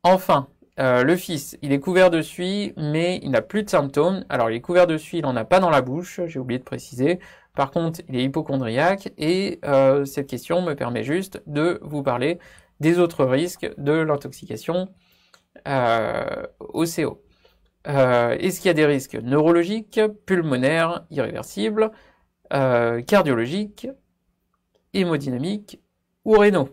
Enfin, euh, le fils, il est couvert de suie, mais il n'a plus de symptômes. Alors, il est couvert de suie, il n'en a pas dans la bouche, j'ai oublié de préciser. Par contre, il est hypochondriaque et euh, cette question me permet juste de vous parler des autres risques de l'intoxication euh, au CO. Euh, est-ce qu'il y a des risques neurologiques, pulmonaires, irréversibles, cardiologiques, hémodynamiques ou rénaux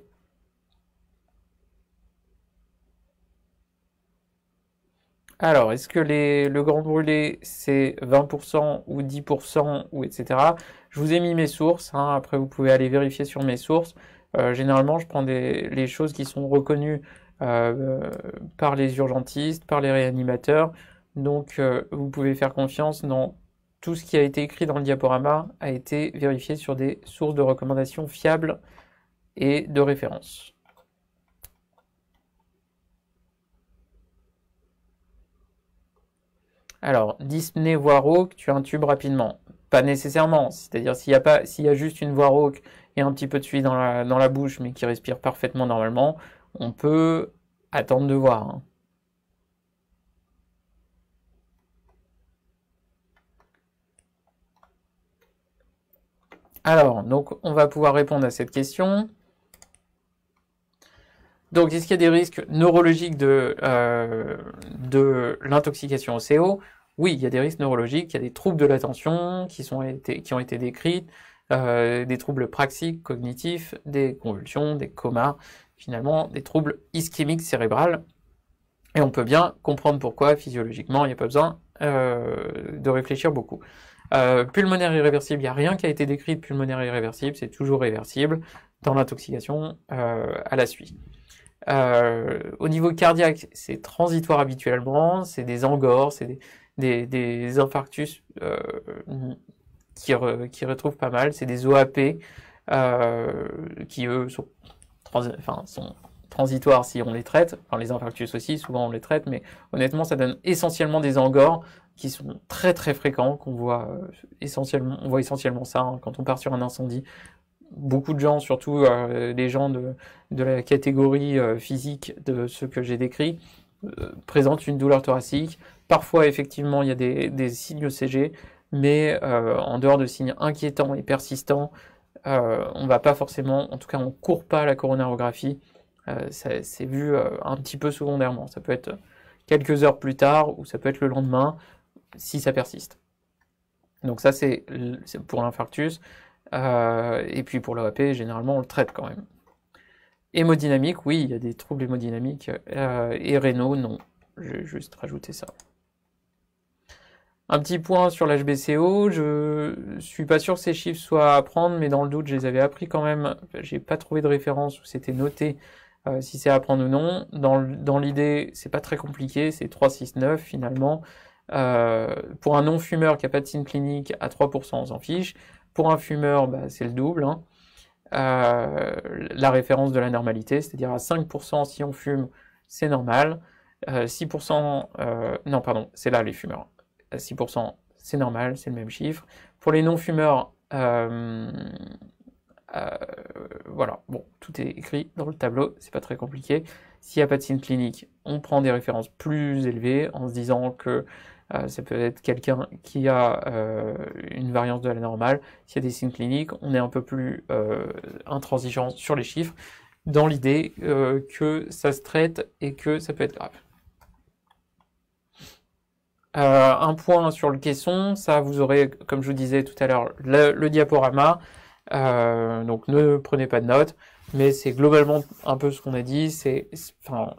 Alors, est-ce que le grand brûlé, c'est 20% ou 10% ou etc. Je vous ai mis mes sources. Hein. après, vous pouvez aller vérifier sur mes sources. Euh, généralement, je prends des, les choses qui sont reconnues euh, par les urgentistes, par les réanimateurs. Donc, euh, vous pouvez faire confiance dans tout ce qui a été écrit dans le diaporama a été vérifié sur des sources de recommandations fiables et de référence. Alors, dyspnée voix rauque, tu intubes rapidement. Pas nécessairement. C'est-à-dire, s'il y a pas, s'il y a juste une voix rauque et un petit peu de suie dans la, bouche, mais qui respire parfaitement normalement, on peut attendre de voir. Hein. Alors, on va pouvoir répondre à cette question. Donc, est-ce qu'il y a des risques neurologiques de, euh, de l'intoxication au CO oui, il y a des risques neurologiques, il y a des troubles de l'attention qui, qui ont été décrits, euh, des troubles praxiques, cognitifs, des convulsions, des comas, finalement des troubles ischémiques cérébrales. Et on peut bien comprendre pourquoi physiologiquement, il n'y a pas besoin euh, de réfléchir beaucoup. Euh, pulmonaire irréversible, il n'y a rien qui a été décrit de pulmonaire irréversible, c'est toujours réversible dans l'intoxication à la suite. au niveau cardiaque, c'est transitoire habituellement, c'est des engores, c'est des, des, infarctus euh, mhm. qui, retrouvent pas mal. C'est des OAP euh, qui, eux, sont, transitoires si on les traite. les infarctus aussi, souvent on les traite, mais honnêtement, ça donne essentiellement des angores qui sont très très fréquents, qu'on voit euh, essentiellement, on voit essentiellement ça hein. quand on part sur un incendie. Beaucoup de gens, surtout des les gens de, la catégorie physique de ceux que j'ai décrit présentent une douleur thoracique, Parfois, effectivement, il y a des, signes OCG, mais euh, en dehors de signes inquiétants et persistants, euh, on ne va pas forcément, en tout cas, on ne court pas la coronarographie. Euh, c'est vu un petit peu secondairement. Ça peut être quelques heures plus tard ou ça peut être le lendemain si ça persiste. Donc ça, c'est pour l'infarctus. et puis pour l'OAP, généralement, on le traite quand même. Hémodynamique, oui, il y a des troubles hémodynamiques. et rénaux, non. Je vais juste rajouter ça. Un petit point sur l'HBCO, je suis pas sûr que ces chiffres soient à prendre, mais dans le doute, je les avais appris quand même. J'ai pas trouvé de référence où c'était noté euh, si c'est à prendre ou non. Dans, l'idée, c'est pas très compliqué, c'est 3, 6, 9 finalement. Euh, pour un non-fumeur qui n'a pas de signe clinique, à 3%, on s'en fiche. Pour un fumeur, bah, c'est le double. Hein. Euh, la référence de la normalité, c'est-à-dire à 5% si on fume, c'est normal. 6%, non, pardon, c'est là les fumeurs. 6%, c'est normal, c'est le même chiffre. Pour les non-fumeurs, euh, euh, voilà, bon, tout est écrit dans le tableau, c'est pas très compliqué. S'il n'y a pas de signe clinique, on prend des références plus élevées en se disant que euh, ça peut être quelqu'un qui a une variance de la normale. S'il y a des signes cliniques, on est un peu plus intransigeant sur les chiffres, dans l'idée que ça se traite et que ça peut être grave. Euh, un point sur le caisson, ça vous aurez, comme je vous disais tout à l'heure, le, diaporama. Euh, donc ne prenez pas de notes, mais c'est globalement un peu ce qu'on a dit. C'est, enfin,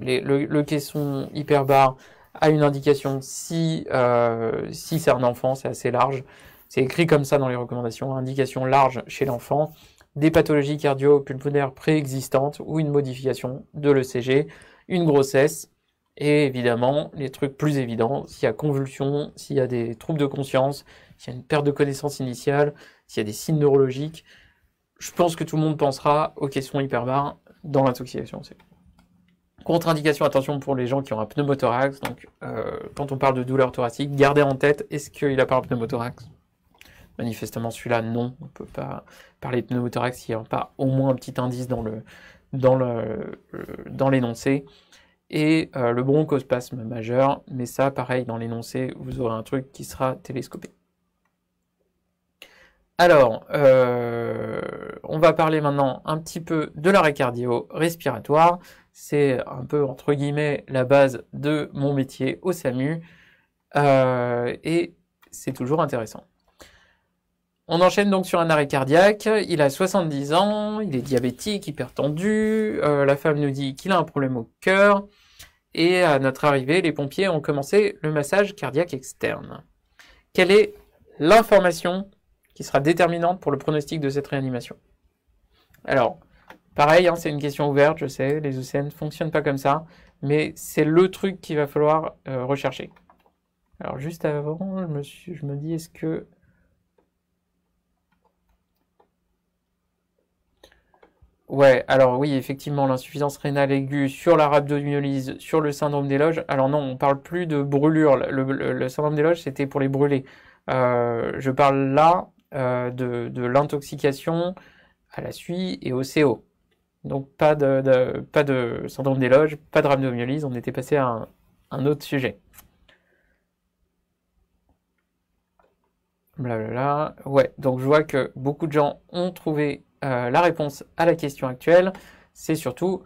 le, caisson hyperbar a une indication si euh, si c'est un enfant, c'est assez large. C'est écrit comme ça dans les recommandations. Indication large chez l'enfant, des pathologies cardio-pulmonaires préexistantes ou une modification de l'ECG, une grossesse et évidemment, les trucs plus évidents, s'il y a convulsion, s'il y a des troubles de conscience, s'il y a une perte de connaissance initiale, s'il y a des signes neurologiques, je pense que tout le monde pensera aux questions hyperbares dans l'intoxication. Contre-indication, attention pour les gens qui ont un pneumothorax. Donc, euh, quand on parle de douleur thoracique, gardez en tête, est-ce qu'il a pas un pneumothorax Manifestement, celui-là, non. On ne peut pas parler de pneumothorax s'il n'y a pas au moins un petit indice dans le dans euh, l'énoncé. Le, dans et euh, le bronchospasme majeur, mais ça, pareil, dans l'énoncé, vous aurez un truc qui sera télescopé. Alors, euh, on va parler maintenant un petit peu de l'arrêt cardio-respiratoire. C'est un peu, entre guillemets, la base de mon métier au SAMU, euh, et c'est toujours intéressant. On enchaîne donc sur un arrêt cardiaque. Il a 70 ans, il est diabétique, hypertendu. tendu. Euh, la femme nous dit qu'il a un problème au cœur. Et à notre arrivée, les pompiers ont commencé le massage cardiaque externe. Quelle est l'information qui sera déterminante pour le pronostic de cette réanimation Alors, pareil, hein, c'est une question ouverte, je sais, les OCN ne fonctionnent pas comme ça, mais c'est le truc qu'il va falloir euh, rechercher. Alors juste avant, je me dis, est-ce que Ouais, alors oui, effectivement, l'insuffisance rénale aiguë sur la rhabdomyolyse, sur le syndrome des loges. Alors non, on parle plus de brûlure. Le, syndrome des loges, c'était pour les brûler. Euh, je parle là euh, de, l'intoxication à la suie et au CO. Donc pas de, pas de syndrome des loges, pas de rhabdomyolyse, on était passé à un, un autre sujet. Blablabla. Ouais, donc je vois que beaucoup de gens ont trouvé euh, la réponse à la question actuelle, c'est surtout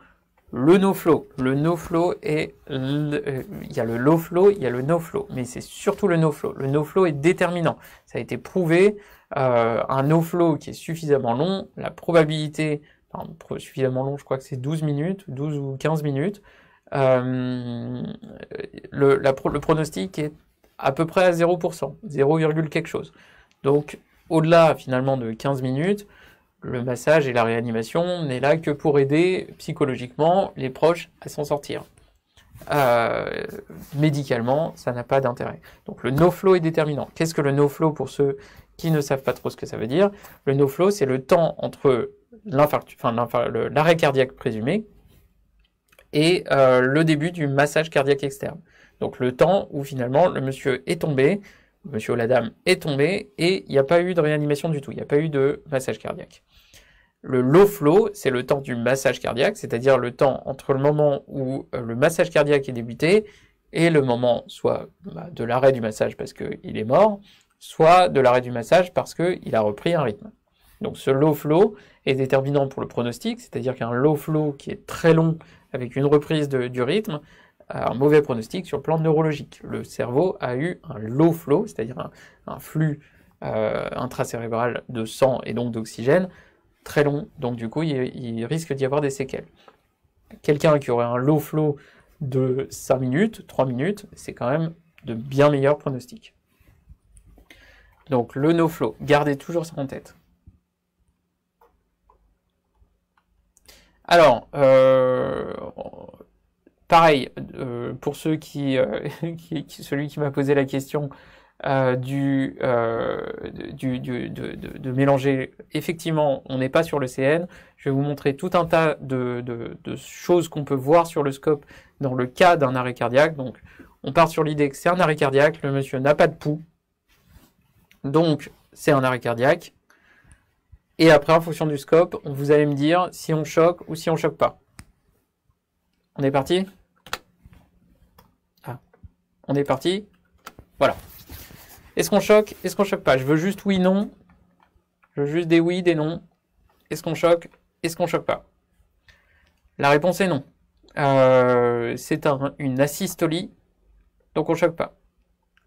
le no-flow. Le no-flow euh, il y a le low-flow, il y a le no-flow, mais c'est surtout le no-flow. Le no-flow est déterminant. Ça a été prouvé. Euh, un no-flow qui est suffisamment long, la probabilité, suffisamment long, je crois que c'est 12 minutes, 12 ou 15 minutes, le, le pronostic est à peu près à 0%, 0, quelque chose. Donc, au-delà finalement de 15 minutes, le massage et la réanimation n'est là que pour aider psychologiquement les proches à s'en sortir. Euh, médicalement, ça n'a pas d'intérêt. Donc le no-flow est déterminant. Qu'est-ce que le no-flow pour ceux qui ne savent pas trop ce que ça veut dire Le no-flow, c'est le temps entre l'arrêt cardiaque présumé et euh, le début du massage cardiaque externe. Donc le temps où finalement le monsieur est tombé, monsieur ou la dame est tombé et il n'y a pas eu de réanimation du tout, il n'y a pas eu de massage cardiaque. Le low flow, c'est le temps du massage cardiaque, c'est-à-dire le temps entre le moment où euh, le massage cardiaque est débuté et le moment soit bah, de l'arrêt du massage parce qu'il est mort, soit de l'arrêt du massage parce qu'il a repris un rythme. Donc ce low flow est déterminant pour le pronostic, c'est-à-dire qu'un low flow qui est très long avec une reprise du rythme un mauvais pronostic sur le plan neurologique. Le cerveau a eu un low flow, c'est-à-dire un, flux euh, intracérébral de sang et donc d'oxygène très long, donc du coup il, risque d'y avoir des séquelles. Quelqu'un qui aurait un low flow de 5 minutes, 3 minutes, c'est quand même de bien meilleurs pronostics. Donc le no flow, gardez toujours ça en tête. Alors, euh, Pareil, euh, pour ceux euh, qui, celui qui m'a posé la question euh, de, mélanger, effectivement, on n'est pas sur le CN. Je vais vous montrer tout un tas de, choses qu'on peut voir sur le scope dans le cas d'un arrêt cardiaque. Donc, on part sur l'idée que c'est un arrêt cardiaque, le monsieur n'a pas de pouls, donc c'est un arrêt cardiaque. Et après, en fonction du scope, vous allez me dire si on choque ou si on choque pas. On est parti on est parti. Voilà. Est-ce qu'on choque Est-ce qu'on choque pas Je veux juste oui, non. Je veux juste des oui, des non. Est-ce qu'on choque Est-ce qu'on choque pas La réponse est non. Euh, c'est une asystolie, donc on choque pas.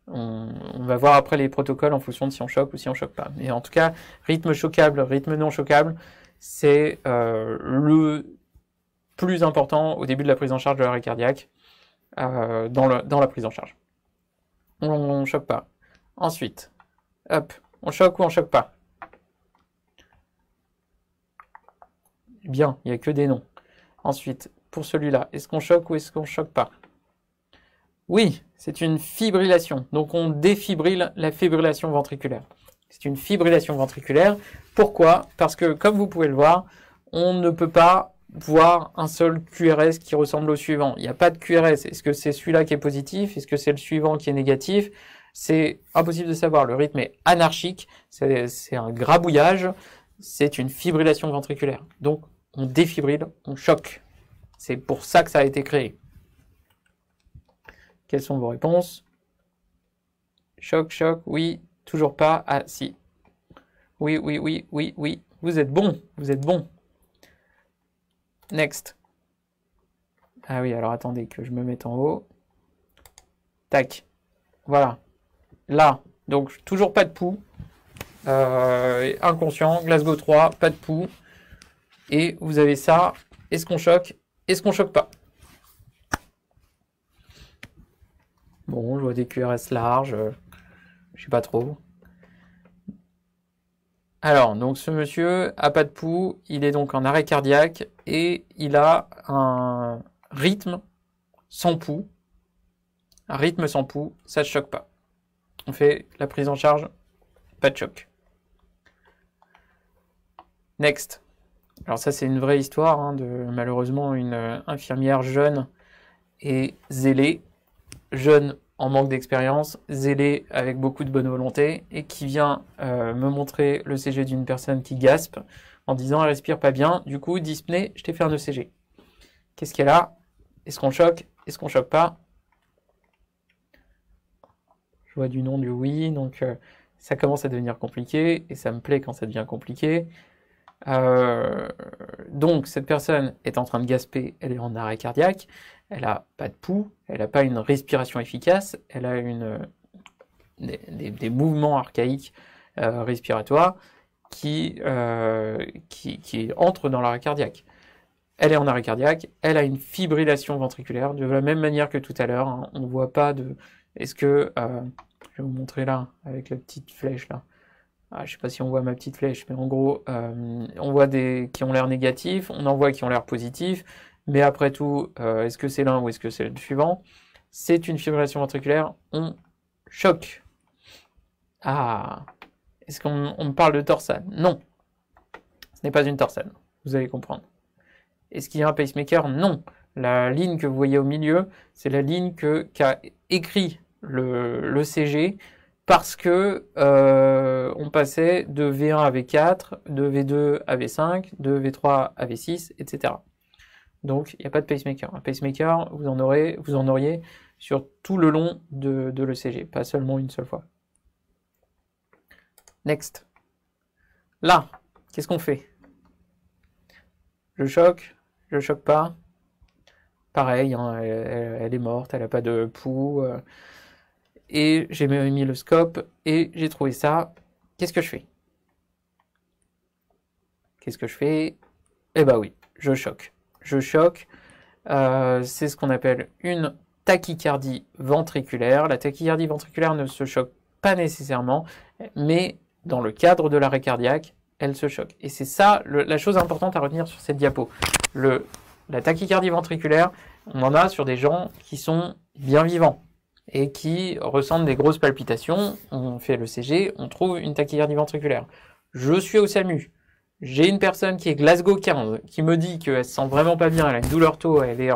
On, va voir après les protocoles en fonction de si on choque ou si on choque pas. Mais en tout cas, rythme choquable, rythme non choquable, c'est euh, le plus important au début de la prise en charge de l'arrêt cardiaque. Euh, dans, le, dans la prise en charge. On, ne choque pas. Ensuite, hop, on choque ou on choque pas Bien, il n'y a que des noms. Ensuite, pour celui-là, est-ce qu'on choque ou est-ce qu'on choque pas Oui, c'est une fibrillation. Donc on défibrille la fibrillation ventriculaire. C'est une fibrillation ventriculaire. Pourquoi Parce que, comme vous pouvez le voir, on ne peut pas voir un seul QRS qui ressemble au suivant. Il n'y a pas de QRS. Est-ce que c'est celui-là qui est positif Est-ce que c'est le suivant qui est négatif C'est impossible de savoir. Le rythme est anarchique, c'est un grabouillage, c'est une fibrillation ventriculaire. Donc on défibrille, on choque. C'est pour ça que ça a été créé. Quelles sont vos réponses Choc, choc, oui, toujours pas. Ah si. Oui, oui, oui, oui, oui. Vous êtes bon, vous êtes bon. Next. Ah oui, alors attendez que je me mette en haut. Tac. Voilà. Là. Donc, toujours pas de pouls. Euh, inconscient. Glasgow 3, pas de pouls. Et vous avez ça. Est-ce qu'on choque Est-ce qu'on choque pas Bon, je vois des QRS larges. Je sais pas trop. Alors, donc ce monsieur a pas de pouls, il est donc en arrêt cardiaque et il a un rythme sans pouls. Un rythme sans pouls, ça ne choque pas. On fait la prise en charge, pas de choc. Next. Alors ça, c'est une vraie histoire hein, de malheureusement une euh, infirmière jeune et zélée, jeune en manque d'expérience, zélé avec beaucoup de bonne volonté et qui vient euh, me montrer le CG d'une personne qui gaspe en disant elle respire pas bien, du coup dyspnée, je t'ai fait un ECG. Qu'est-ce qu'elle a Est-ce qu'on choque Est-ce qu'on choque pas Je vois du non, du oui, donc euh, ça commence à devenir compliqué et ça me plaît quand ça devient compliqué. Euh, donc cette personne est en train de gasper, elle est en arrêt cardiaque, elle n'a pas de pouls, elle n'a pas une respiration efficace, elle a une, des, mouvements archaïques euh, respiratoires qui, euh, qui, qui, entrent dans l'arrêt cardiaque. Elle est en arrêt cardiaque, elle a une fibrillation ventriculaire, de la même manière que tout à l'heure, hein. on ne voit pas de... Est-ce que... Euh, je vais vous montrer là, avec la petite flèche là. Ah, je ne sais pas si on voit ma petite flèche, mais en gros, on voit des qui ont l'air négatifs, on en voit qui ont l'air positifs. Mais après tout, euh, est-ce que c'est l'un ou est-ce que c'est le suivant C'est une fibrillation ventriculaire, on choque. Ah, est-ce qu'on parle de torsade Non, ce n'est pas une torsade, vous allez comprendre. Est-ce qu'il y a un pacemaker Non. La ligne que vous voyez au milieu, c'est la ligne qu'a écrit le, CG parce que euh, on passait de V1 à V4, de V2 à V5, de V3 à V6, etc. Donc, il n'y a pas de pacemaker. Un pacemaker, vous en, aurez, vous en auriez sur tout le long de, l'ECG, pas seulement une seule fois. Next. Là, qu'est-ce qu'on fait Je choque, je choque pas. Pareil, hein, elle, est morte, elle n'a pas de pouls. Euh, et j'ai mis le scope et j'ai trouvé ça. Qu'est-ce que je fais Qu'est-ce que je fais Eh bah oui, je choque je choque. Euh, c'est ce qu'on appelle une tachycardie ventriculaire. La tachycardie ventriculaire ne se choque pas nécessairement, mais dans le cadre de l'arrêt cardiaque, elle se choque. Et c'est ça la chose importante à retenir sur cette diapo. la tachycardie ventriculaire, on en a sur des gens qui sont bien vivants et qui ressentent des grosses palpitations. On fait le CG, on trouve une tachycardie ventriculaire. Je suis au SAMU. J'ai une personne qui est Glasgow 15 qui me dit qu'elle se sent vraiment pas bien, elle a une douleur tôt, elle est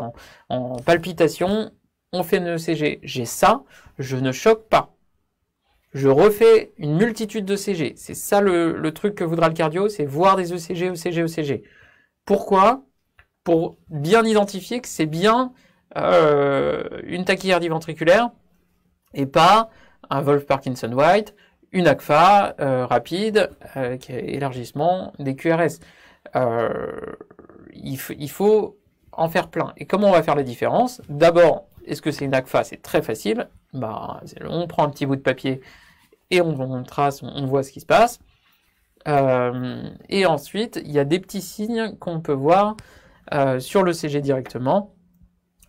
en, palpitation. On fait une ECG. J'ai ça, je ne choque pas. Je refais une multitude d'ECG. C'est ça le, truc que voudra le cardio, c'est voir des ECG, ECG, ECG. Pourquoi Pour bien identifier que c'est bien euh, une tachycardie ventriculaire et pas un Wolf Parkinson-White, une ACFA euh, rapide, avec euh, élargissement des QRS. Euh, il, faut en faire plein. Et comment on va faire la différence D'abord, est-ce que c'est une ACFA C'est très facile. Bah, on prend un petit bout de papier et on, trace, on, voit ce qui se passe. et ensuite, il y a des petits signes qu'on peut voir sur le CG directement.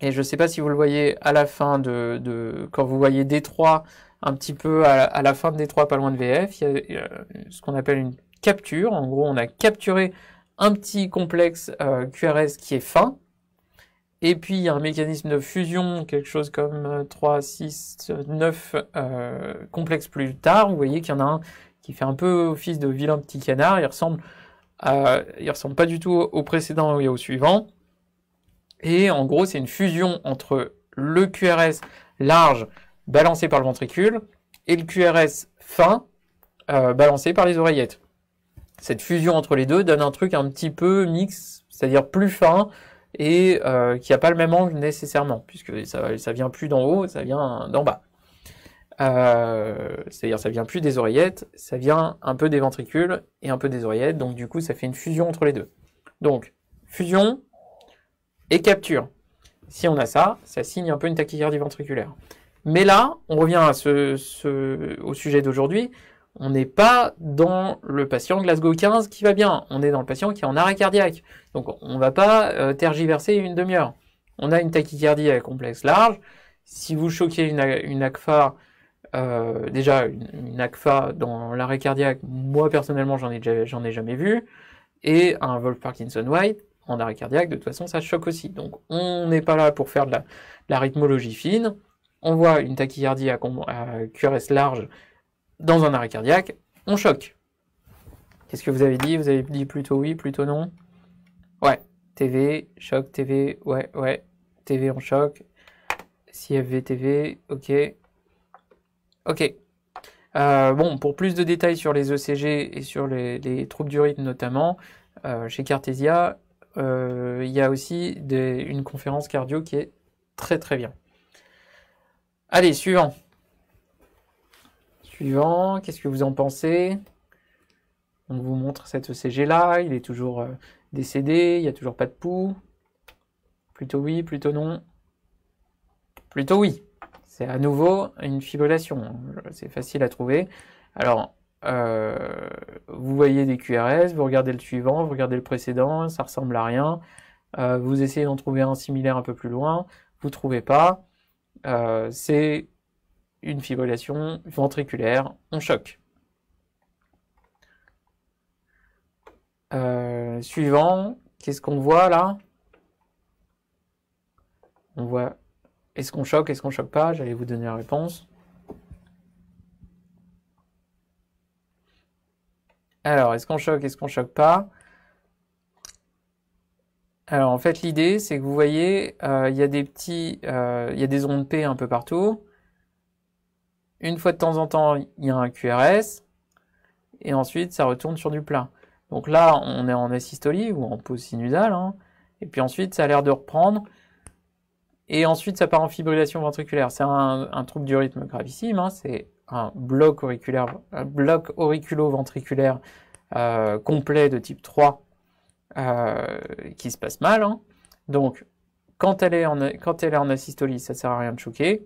Et je ne sais pas si vous le voyez à la fin de, de quand vous voyez D3 un petit peu à, la fin de trois pas loin de VF. Il y a, euh, ce qu'on appelle une capture. En gros, on a capturé un petit complexe euh, QRS qui est fin. Et puis, il y a un mécanisme de fusion, quelque chose comme 3, 6, 9 complexes plus tard. Vous voyez qu'il y en a un qui fait un peu office de vilain petit canard. Il ressemble, il ressemble pas du tout au précédent et au suivant. Et en gros, c'est une fusion entre le QRS large balancé par le ventricule, et le QRS fin, euh, balancé par les oreillettes. Cette fusion entre les deux donne un truc un petit peu mix, c'est-à-dire plus fin et euh, qui n'a pas le même angle nécessairement, puisque ça, ça vient plus d'en haut, ça vient d'en bas. Euh, c'est-à-dire ça vient plus des oreillettes, ça vient un peu des ventricules et un peu des oreillettes, donc du coup ça fait une fusion entre les deux. Donc fusion et capture. Si on a ça, ça signe un peu une tachycardie ventriculaire. Mais là, on revient au sujet d'aujourd'hui. On n'est pas dans le patient Glasgow 15 qui va bien. On est dans le patient qui est en arrêt cardiaque. Donc on ne va pas euh, tergiverser une demi-heure. On a une tachycardie à complexe large. Si vous choquez une, ACFA, euh, déjà une, ACFA dans l'arrêt cardiaque, moi personnellement j'en ai, ai jamais vu. Et un Wolf Parkinson White, en arrêt cardiaque, de toute façon, ça choque aussi. Donc, on n'est pas là pour faire de la, de la rythmologie fine on voit une tachycardie à, QRS large dans un arrêt cardiaque, on choque. Qu'est-ce que vous avez dit Vous avez dit plutôt oui, plutôt non Ouais, TV, choc, TV, ouais, ouais, TV on choc. CFV, TV, ok. Ok. Euh, bon, pour plus de détails sur les ECG et sur les, troubles du rythme notamment, euh, chez Cartesia, euh, il y a aussi une conférence cardio qui est très très bien. Allez, suivant. Suivant, qu'est-ce que vous en pensez On vous montre cet ECG-là, il est toujours euh, décédé, il n'y a toujours pas de poux. Plutôt oui, plutôt non. Plutôt oui. C'est à nouveau une fibrillation, c'est facile à trouver. Alors, euh, vous voyez des QRS, vous regardez le suivant, vous regardez le précédent, ça ressemble à rien. Euh, vous essayez d'en trouver un similaire un peu plus loin, vous trouvez pas. Euh, c'est une fibrillation ventriculaire, on choque. Euh, suivant, qu'est-ce qu'on voit là On voit, est-ce qu'on choque, est-ce qu'on choque pas J'allais vous donner la réponse. Alors, est-ce qu'on choque, est-ce qu'on choque pas alors en fait l'idée c'est que vous voyez euh, il y a des petits euh, il y a des ondes P un peu partout. Une fois de temps en temps il y a un QRS et ensuite ça retourne sur du plat. Donc là on est en asystolie ou en pause sinusale hein. et puis ensuite ça a l'air de reprendre et ensuite ça part en fibrillation ventriculaire. C'est un, un, trouble du rythme gravissime, hein. c'est un bloc auriculaire, bloc auriculo-ventriculaire euh, complet de type 3 euh, qui se passe mal. Hein. Donc, quand elle, est en, quand elle est en asystolie, ça sert à rien de choquer.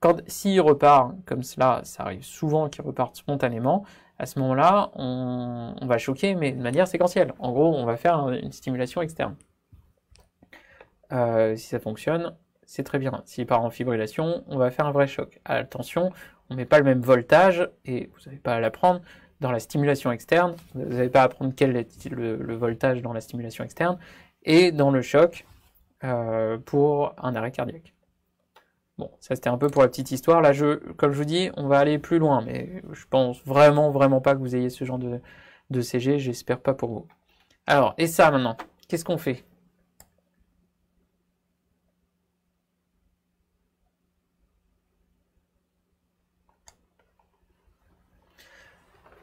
Quand, s'il repart, comme cela, ça arrive souvent qu'il reparte spontanément, à ce moment-là, on, va choquer, mais de manière séquentielle. En gros, on va faire une stimulation externe. Euh, si ça fonctionne, c'est très bien. S'il part en fibrillation, on va faire un vrai choc. Attention, on ne met pas le même voltage, et vous n'avez pas à l'apprendre, dans la stimulation externe, vous n'allez pas apprendre quel est le, voltage dans la stimulation externe, et dans le choc euh, pour un arrêt cardiaque. Bon, ça c'était un peu pour la petite histoire. Là, je, comme je vous dis, on va aller plus loin, mais je pense vraiment, vraiment pas que vous ayez ce genre de, de CG, j'espère pas pour vous. Alors, et ça maintenant, qu'est-ce qu'on fait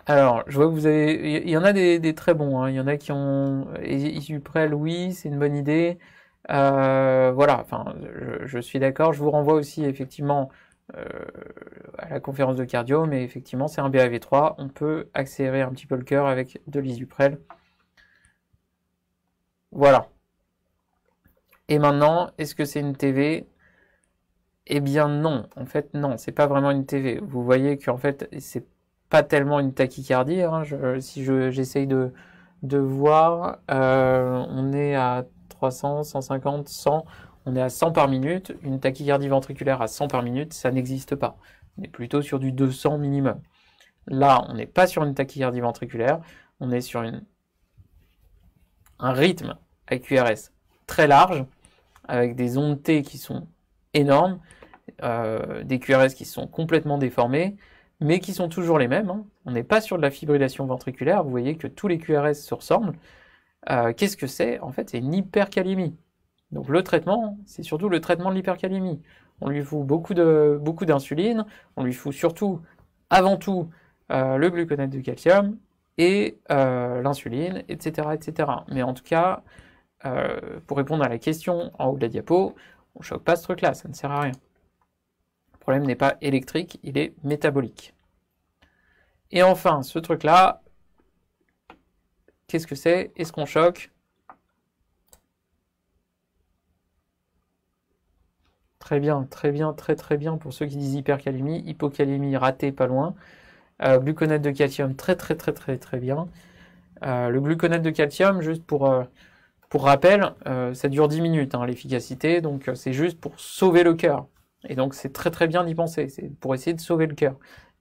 Alors, je vois que vous avez. Il y en a des, très bons. Hein. Il y en a qui ont. Isuprel, oui, c'est une bonne idée. Euh, voilà, enfin, je, suis d'accord. Je vous renvoie aussi, effectivement, euh, à la conférence de cardio, mais effectivement, c'est un BAV3. On peut accélérer un petit peu le cœur avec de l'isuprel. Voilà. Et maintenant, est-ce que c'est une TV Eh bien, non. En fait, non, c'est pas vraiment une TV. Vous voyez qu'en fait, c'est pas tellement une tachycardie. Hein. si j'essaye de, voir, euh, on est à 300, 150, 100. On est à 100 par minute. Une tachycardie ventriculaire à 100 par minute, ça n'existe pas. On est plutôt sur du 200 minimum. Là, on n'est pas sur une tachycardie ventriculaire. On est sur un rythme à QRS très large, avec des ondes T qui sont énormes, euh, des QRS qui sont complètement déformés mais qui sont toujours les mêmes. Hein. On n'est pas sur de la fibrillation ventriculaire. Vous voyez que tous les QRS se ressemblent. Euh, qu'est-ce que c'est En fait, c'est une hypercalémie. Donc le traitement, c'est surtout le traitement de l'hypercalémie. On lui fout beaucoup d'insuline, beaucoup on lui fout surtout, avant tout, euh, le gluconate de calcium et euh, l'insuline, etc., etc. Mais en tout cas, pour répondre à la question en haut de la diapo, on choque pas ce truc-là, ça ne sert à rien problème n'est pas électrique, il est métabolique. Et enfin, ce truc-là, qu'est-ce que c'est Est-ce qu'on choque Très bien, très bien, très très bien pour ceux qui disent hypercalémie, hypocalémie ratée, pas loin. Euh, gluconate de calcium, très très très très très bien. Euh, le gluconate de calcium, juste pour, euh, pour rappel, ça dure 10 minutes hein, l'efficacité, donc c'est juste pour sauver le cœur. Et donc c'est très très bien d'y penser, c'est pour essayer de sauver le cœur.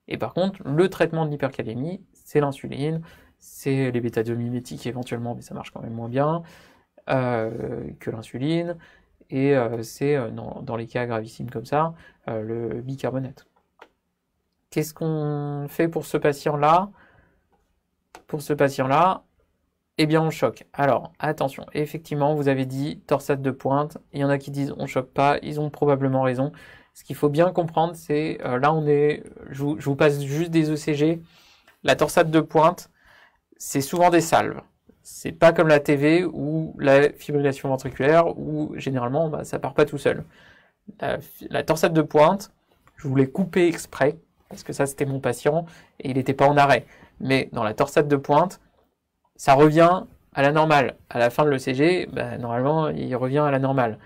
Et par contre, le traitement de l'hypercalémie, c'est l'insuline, c'est les bêta éventuellement, mais ça marche quand même moins bien euh, que l'insuline. Et euh, c'est euh, dans, les cas gravissimes comme ça, le bicarbonate. Qu'est-ce qu'on fait pour ce patient-là Pour ce patient-là, eh bien on choque. Alors attention, effectivement, vous avez dit torsade de pointe. Il y en a qui disent on choque pas, ils ont probablement raison. Ce qu'il faut bien comprendre, c'est euh, là on est, je vous, passe juste des ECG. La torsade de pointe, c'est souvent des salves. C'est pas comme la TV ou la fibrillation ventriculaire où généralement bah, ça part pas tout seul. La, la torsade de pointe, je voulais couper exprès parce que ça c'était mon patient et il n'était pas en arrêt. Mais dans la torsade de pointe, ça revient à la normale. À la fin de l'ECG, ben, bah, normalement, il revient à la normale.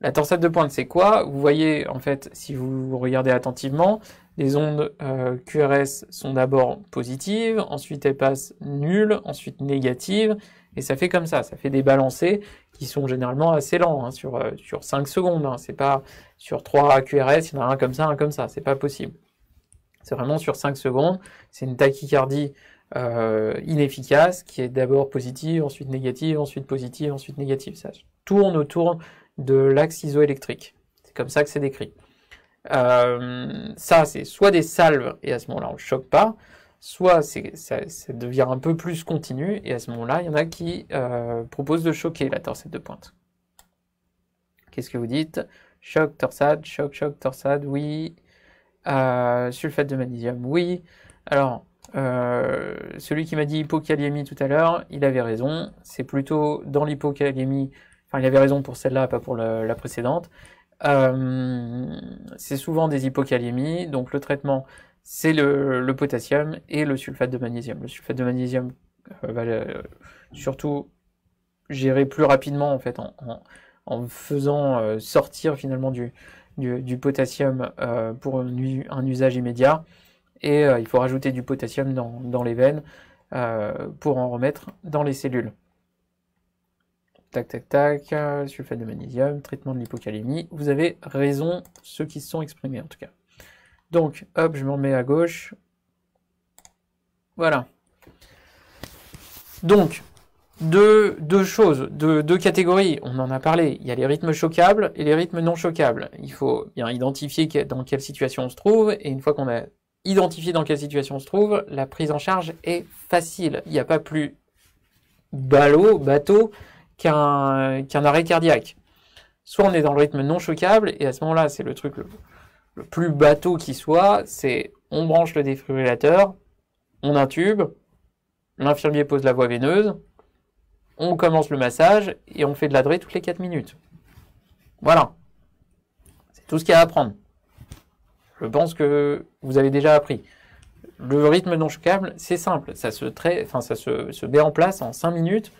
La torsade de pointe, c'est quoi Vous voyez, en fait, si vous regardez attentivement, les ondes euh, QRS sont d'abord positives, ensuite elles passent nulles, ensuite négatives, et ça fait comme ça, ça fait des balancées qui sont généralement assez lents, hein, sur, euh, sur 5 secondes, hein, c'est pas sur 3 QRS, il y en a un comme ça, un comme ça, c'est pas possible. C'est vraiment sur 5 secondes, c'est une tachycardie euh, inefficace, qui est d'abord positive, ensuite négative, ensuite positive, ensuite négative. Ça tourne autour de l'axe isoélectrique. C'est comme ça que c'est décrit. Euh, ça, c'est soit des salves, et à ce moment-là, on ne choque pas, soit ça, devient un peu plus continu, et à ce moment-là, il y en a qui euh, proposent de choquer la torsade de pointe. Qu'est-ce que vous dites Choc, torsade, choc, choc, torsade, oui. sulfate de magnésium, oui. Alors, euh, celui qui m'a dit hypokaliémie tout à l'heure, il avait raison. C'est plutôt dans l'hypokaliémie, enfin il avait raison pour celle-là, pas pour la, précédente. Euh, c'est souvent des hypokaliémies, donc le traitement, c'est le, potassium et le sulfate de magnésium. Le sulfate de magnésium euh, va surtout gérer plus rapidement en fait en, faisant sortir finalement du, potassium pour un, usage immédiat et euh, il faut rajouter du potassium dans, les veines euh, pour en remettre dans les cellules. Tac, tac, tac, euh, sulfate de magnésium, traitement de l'hypocalémie. Vous avez raison, ceux qui se sont exprimés en tout cas. Donc, hop, je m'en mets à gauche. Voilà. Donc, deux, deux choses, deux, deux, catégories, on en a parlé. Il y a les rythmes choquables et les rythmes non choquables. Il faut bien identifier dans quelle situation on se trouve, et une fois qu'on a identifier dans quelle situation on se trouve, la prise en charge est facile. Il n'y a pas plus ballot, bateau, qu'un arrêt cardiaque. Soit on est dans le rythme non choquable, et à ce moment-là, c'est le truc le, plus bateau qui soit, c'est on branche le défibrillateur, on intube, l'infirmier pose la voie veineuse, on commence le massage, et on fait de l'adré toutes les 4 minutes. Voilà. C'est tout ce qu'il y a à apprendre. Je pense que vous avez déjà appris. Le rythme non chocable. c'est simple. Ça se, trait, enfin, ça se, met en place en 5 minutes.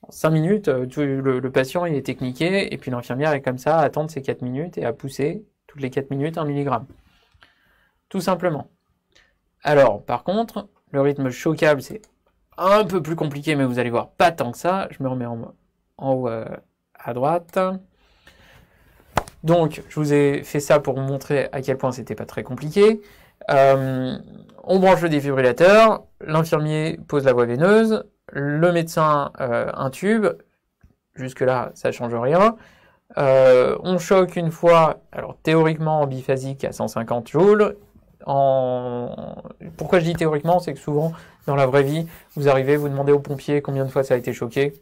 En 5 minutes, euh, le, patient il est techniqué et puis l'infirmière est comme ça à attendre ses 4 minutes et à pousser toutes les 4 minutes un milligramme. Tout simplement. Alors, par contre, le rythme chocable c'est un peu plus compliqué, mais vous allez voir, pas tant que ça. Je me remets en, haut euh, à droite. Donc, je vous ai fait ça pour montrer à quel point c'était pas très compliqué. Euh, on branche le défibrillateur, l'infirmier pose la voie veineuse, le médecin euh, un tube. Jusque-là, ça change rien. Euh, on choque une fois, alors théoriquement en biphasique à 150 joules. Pourquoi je dis théoriquement C'est que souvent, dans la vraie vie, vous arrivez, vous demandez au pompier combien de fois ça a été choqué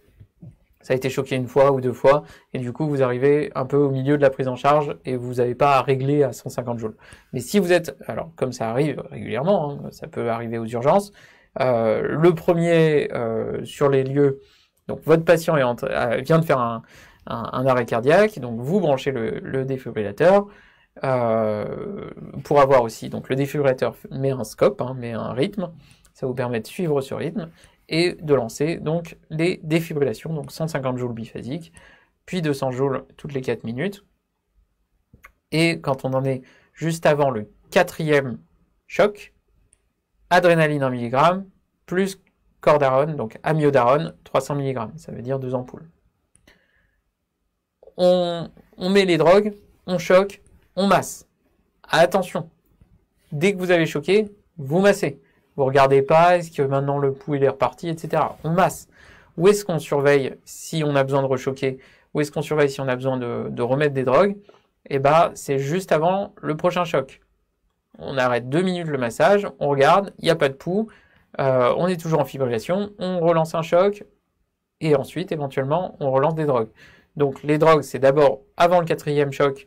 ça a été choqué une fois ou deux fois, et du coup, vous arrivez un peu au milieu de la prise en charge et vous n'avez pas à régler à 150 joules. Mais si vous êtes, alors comme ça arrive régulièrement, hein, ça peut arriver aux urgences, euh, le premier euh, sur les lieux, donc votre patient euh, vient de faire un, arrêt cardiaque, donc vous branchez le, défibrillateur. pour avoir aussi, donc le défibrillateur met un scope, hein, met un rythme, ça vous permet de suivre ce rythme, et de lancer donc les défibrillations, donc 150 joules biphasiques, puis 200 joules toutes les 4 minutes. Et quand on en est juste avant le quatrième choc, adrénaline 1 mg, plus cordarone, donc amiodarone, 300 mg, ça veut dire deux ampoules. on met les drogues, on choque, on masse. Attention, dès que vous avez choqué, vous massez regardez pas, est-ce que maintenant le pouls il est reparti, etc. On masse. Où est-ce qu'on surveille si on a besoin de rechoquer Où est-ce qu'on surveille si on a besoin de, remettre des drogues Eh bah, c'est juste avant le prochain choc. On arrête deux minutes le massage, on regarde, il n'y a pas de pouls, euh, on est toujours en fibrillation, on relance un choc, et ensuite, éventuellement, on relance des drogues. Donc les drogues, c'est d'abord avant le quatrième choc,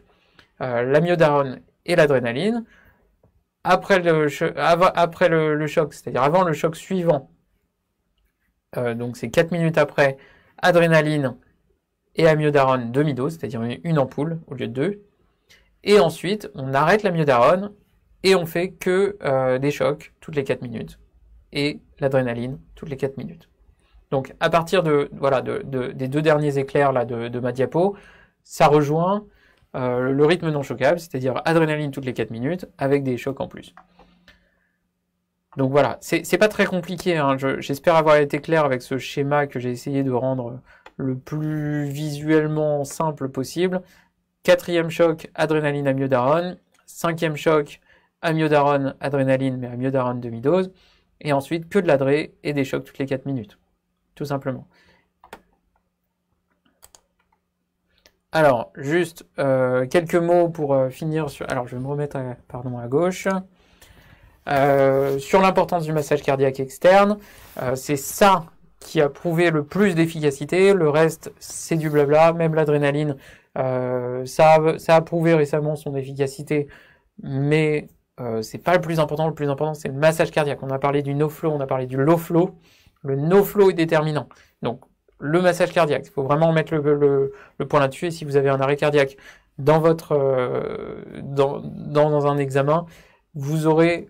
euh, la myodarone et l'adrénaline après le, choc, c'est-à-dire avant le choc suivant, euh, donc c'est 4 minutes après, adrénaline et amiodarone demi-dose, c'est-à-dire une ampoule au lieu de deux. Et ensuite, on arrête l'amiodarone et on fait que euh, des chocs toutes les 4 minutes et l'adrénaline toutes les 4 minutes. Donc à partir de, voilà, des deux derniers éclairs là, de ma diapo, ça rejoint euh, le rythme non chocable, c'est-à-dire adrénaline toutes les 4 minutes avec des chocs en plus. Donc voilà, c'est pas très compliqué. Hein. J'espère avoir été clair avec ce schéma que j'ai essayé de rendre le plus visuellement simple possible. Quatrième choc, adrénaline amiodarone. Cinquième choc, amiodarone, adrénaline, mais amiodarone demi-dose. Et ensuite, que de l'adré et des chocs toutes les 4 minutes. Tout simplement. Alors, juste euh, quelques mots pour euh, finir sur... Alors, je vais me remettre à, euh, pardon, à gauche. sur l'importance du massage cardiaque externe, c'est ça qui a prouvé le plus d'efficacité. Le reste, c'est du blabla. Même l'adrénaline, ça, ça, a prouvé récemment son efficacité, mais c'est pas le plus important. Le plus important, c'est le massage cardiaque. On a parlé du no flow, on a parlé du low flow. Le no flow est déterminant. Donc, le massage cardiaque. Il faut vraiment mettre le, point là-dessus. Et si vous avez un arrêt cardiaque dans, votre, euh, dans, un examen, vous aurez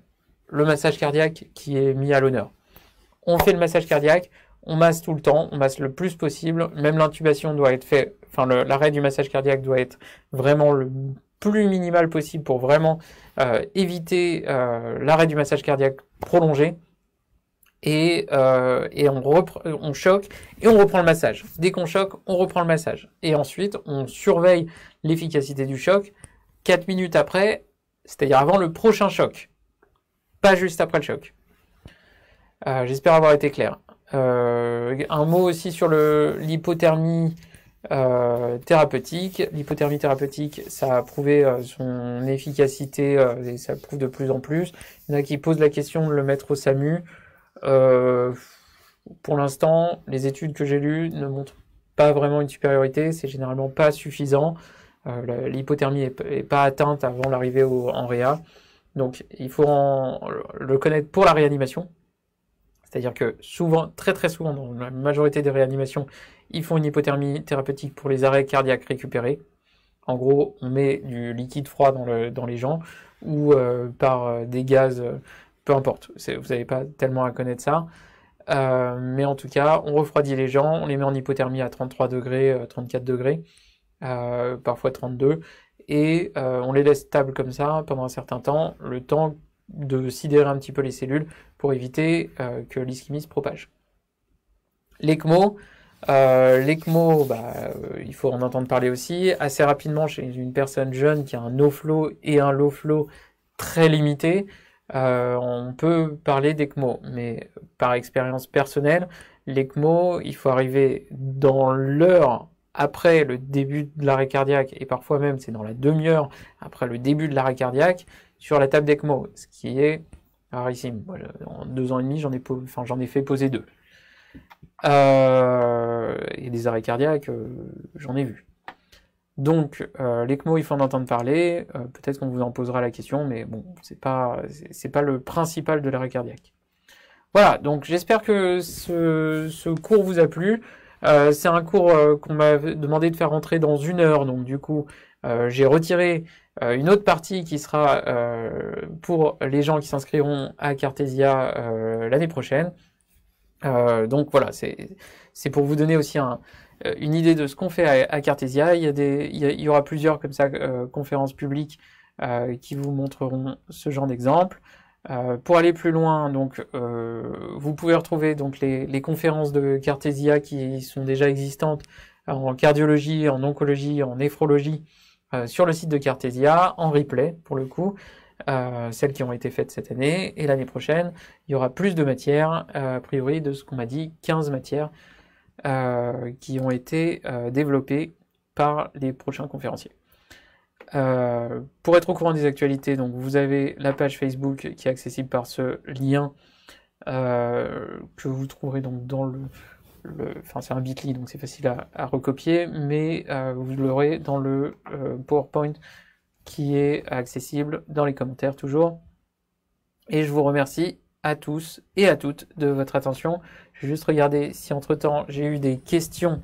le massage cardiaque qui est mis à l'honneur. On fait le massage cardiaque, on masse tout le temps, on masse le plus possible. Même l'intubation doit être faite, enfin l'arrêt du massage cardiaque doit être vraiment le plus minimal possible pour vraiment euh, éviter euh, l'arrêt du massage cardiaque prolongé et, euh, on, choque et on reprend le massage. Dès qu'on choque, on reprend le massage. Et ensuite, on surveille l'efficacité du choc 4 minutes après, c'est-à-dire avant le prochain choc, pas juste après le choc. Euh, j'espère avoir été clair. Euh, un mot aussi sur l'hypothermie thérapeutique. L'hypothermie thérapeutique, ça a prouvé son efficacité et ça prouve de plus en plus. Il y en a qui posent la question de le mettre au SAMU. Euh, pour l'instant, les études que j'ai lues ne montrent pas vraiment une supériorité, c'est généralement pas suffisant. Euh, l'hypothermie n'est pas atteinte avant l'arrivée en réa. Donc il faut le connaître pour la réanimation. C'est-à-dire que souvent, très très souvent, dans la majorité des réanimations, ils font une hypothermie thérapeutique pour les arrêts cardiaques récupérés. En gros, on met du liquide froid dans, le, dans les gens ou euh, par des gaz peu importe, vous n'avez pas tellement à connaître ça. Euh, mais en tout cas, on refroidit les gens, on les met en hypothermie à 33 degrés, 34 euh, degrés, euh, parfois 32, et on les laisse stables comme ça pendant un certain temps, le temps de sidérer un petit peu les cellules pour éviter que l'ischémie se propage. L'ECMO, l'ECMO, bah, il faut en entendre parler aussi assez rapidement chez une personne jeune qui a un no flow et un low flow très limité. Euh, on peut parler d'ECMO, mais par expérience personnelle, l'ECMO, il faut arriver dans l'heure après le début de l'arrêt cardiaque, et parfois même c'est dans la demi-heure après le début de l'arrêt cardiaque, sur la table d'ECMO, ce qui est rarissime. en deux ans et demi, j'en ai, ai fait poser deux. Euh, et des arrêts cardiaques, euh, j'en ai vu. Donc, euh, l'ECMO, il faut en entendre parler. Euh, peut-être qu'on vous en posera la question, mais bon, c'est pas, c'est pas le principal de l'arrêt cardiaque. Voilà. Donc, j'espère que ce, cours vous a plu. Euh, c'est un cours euh, qu'on m'a demandé de faire rentrer dans une heure, donc du coup, j'ai retiré une autre partie qui sera pour les gens qui s'inscriront à Cartesia l'année prochaine. donc voilà, c'est pour vous donner aussi un, euh, une idée de ce qu'on fait à, Cartesia. Il y, aura plusieurs comme euh, conférences publiques euh, qui vous montreront ce genre d'exemple. pour aller plus loin, donc vous pouvez retrouver donc les, conférences de Cartesia qui sont déjà existantes en cardiologie, en oncologie, en néphrologie sur le site de Cartesia en replay pour le coup, celles qui ont été faites cette année et l'année prochaine, il y aura plus de matières, a priori de ce qu'on m'a dit, 15 matières euh, qui ont été euh, développés par les prochains conférenciers. Euh, pour être au courant des actualités, donc vous avez la page Facebook qui est accessible par ce lien que vous trouverez donc dans le, enfin c'est un Bitly donc c'est facile à, recopier, mais vous l'aurez dans le PowerPoint qui est accessible dans les commentaires toujours. Et je vous remercie à tous et à toutes de votre attention. Je vais juste regarder si entre-temps j'ai eu des questions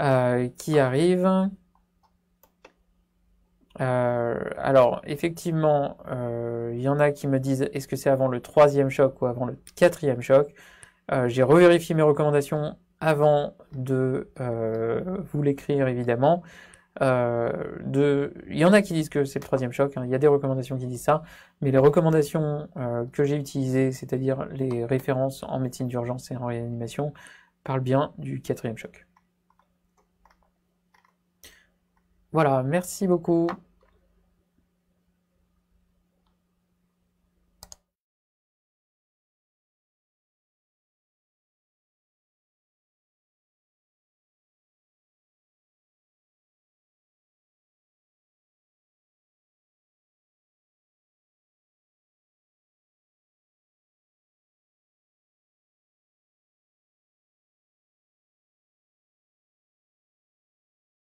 euh, qui arrivent. Euh, alors, effectivement, il euh, y en a qui me disent est-ce que c'est avant le troisième choc ou avant le quatrième choc J'ai revérifié mes recommandations avant de vous l'écrire, évidemment. Euh, il y en a qui disent que c'est le troisième choc, hein. il y a des recommandations qui disent ça, mais les recommandations euh, que j'ai utilisées, c'est-à-dire les références en médecine d'urgence et en réanimation, parlent bien du quatrième choc. Voilà, merci beaucoup.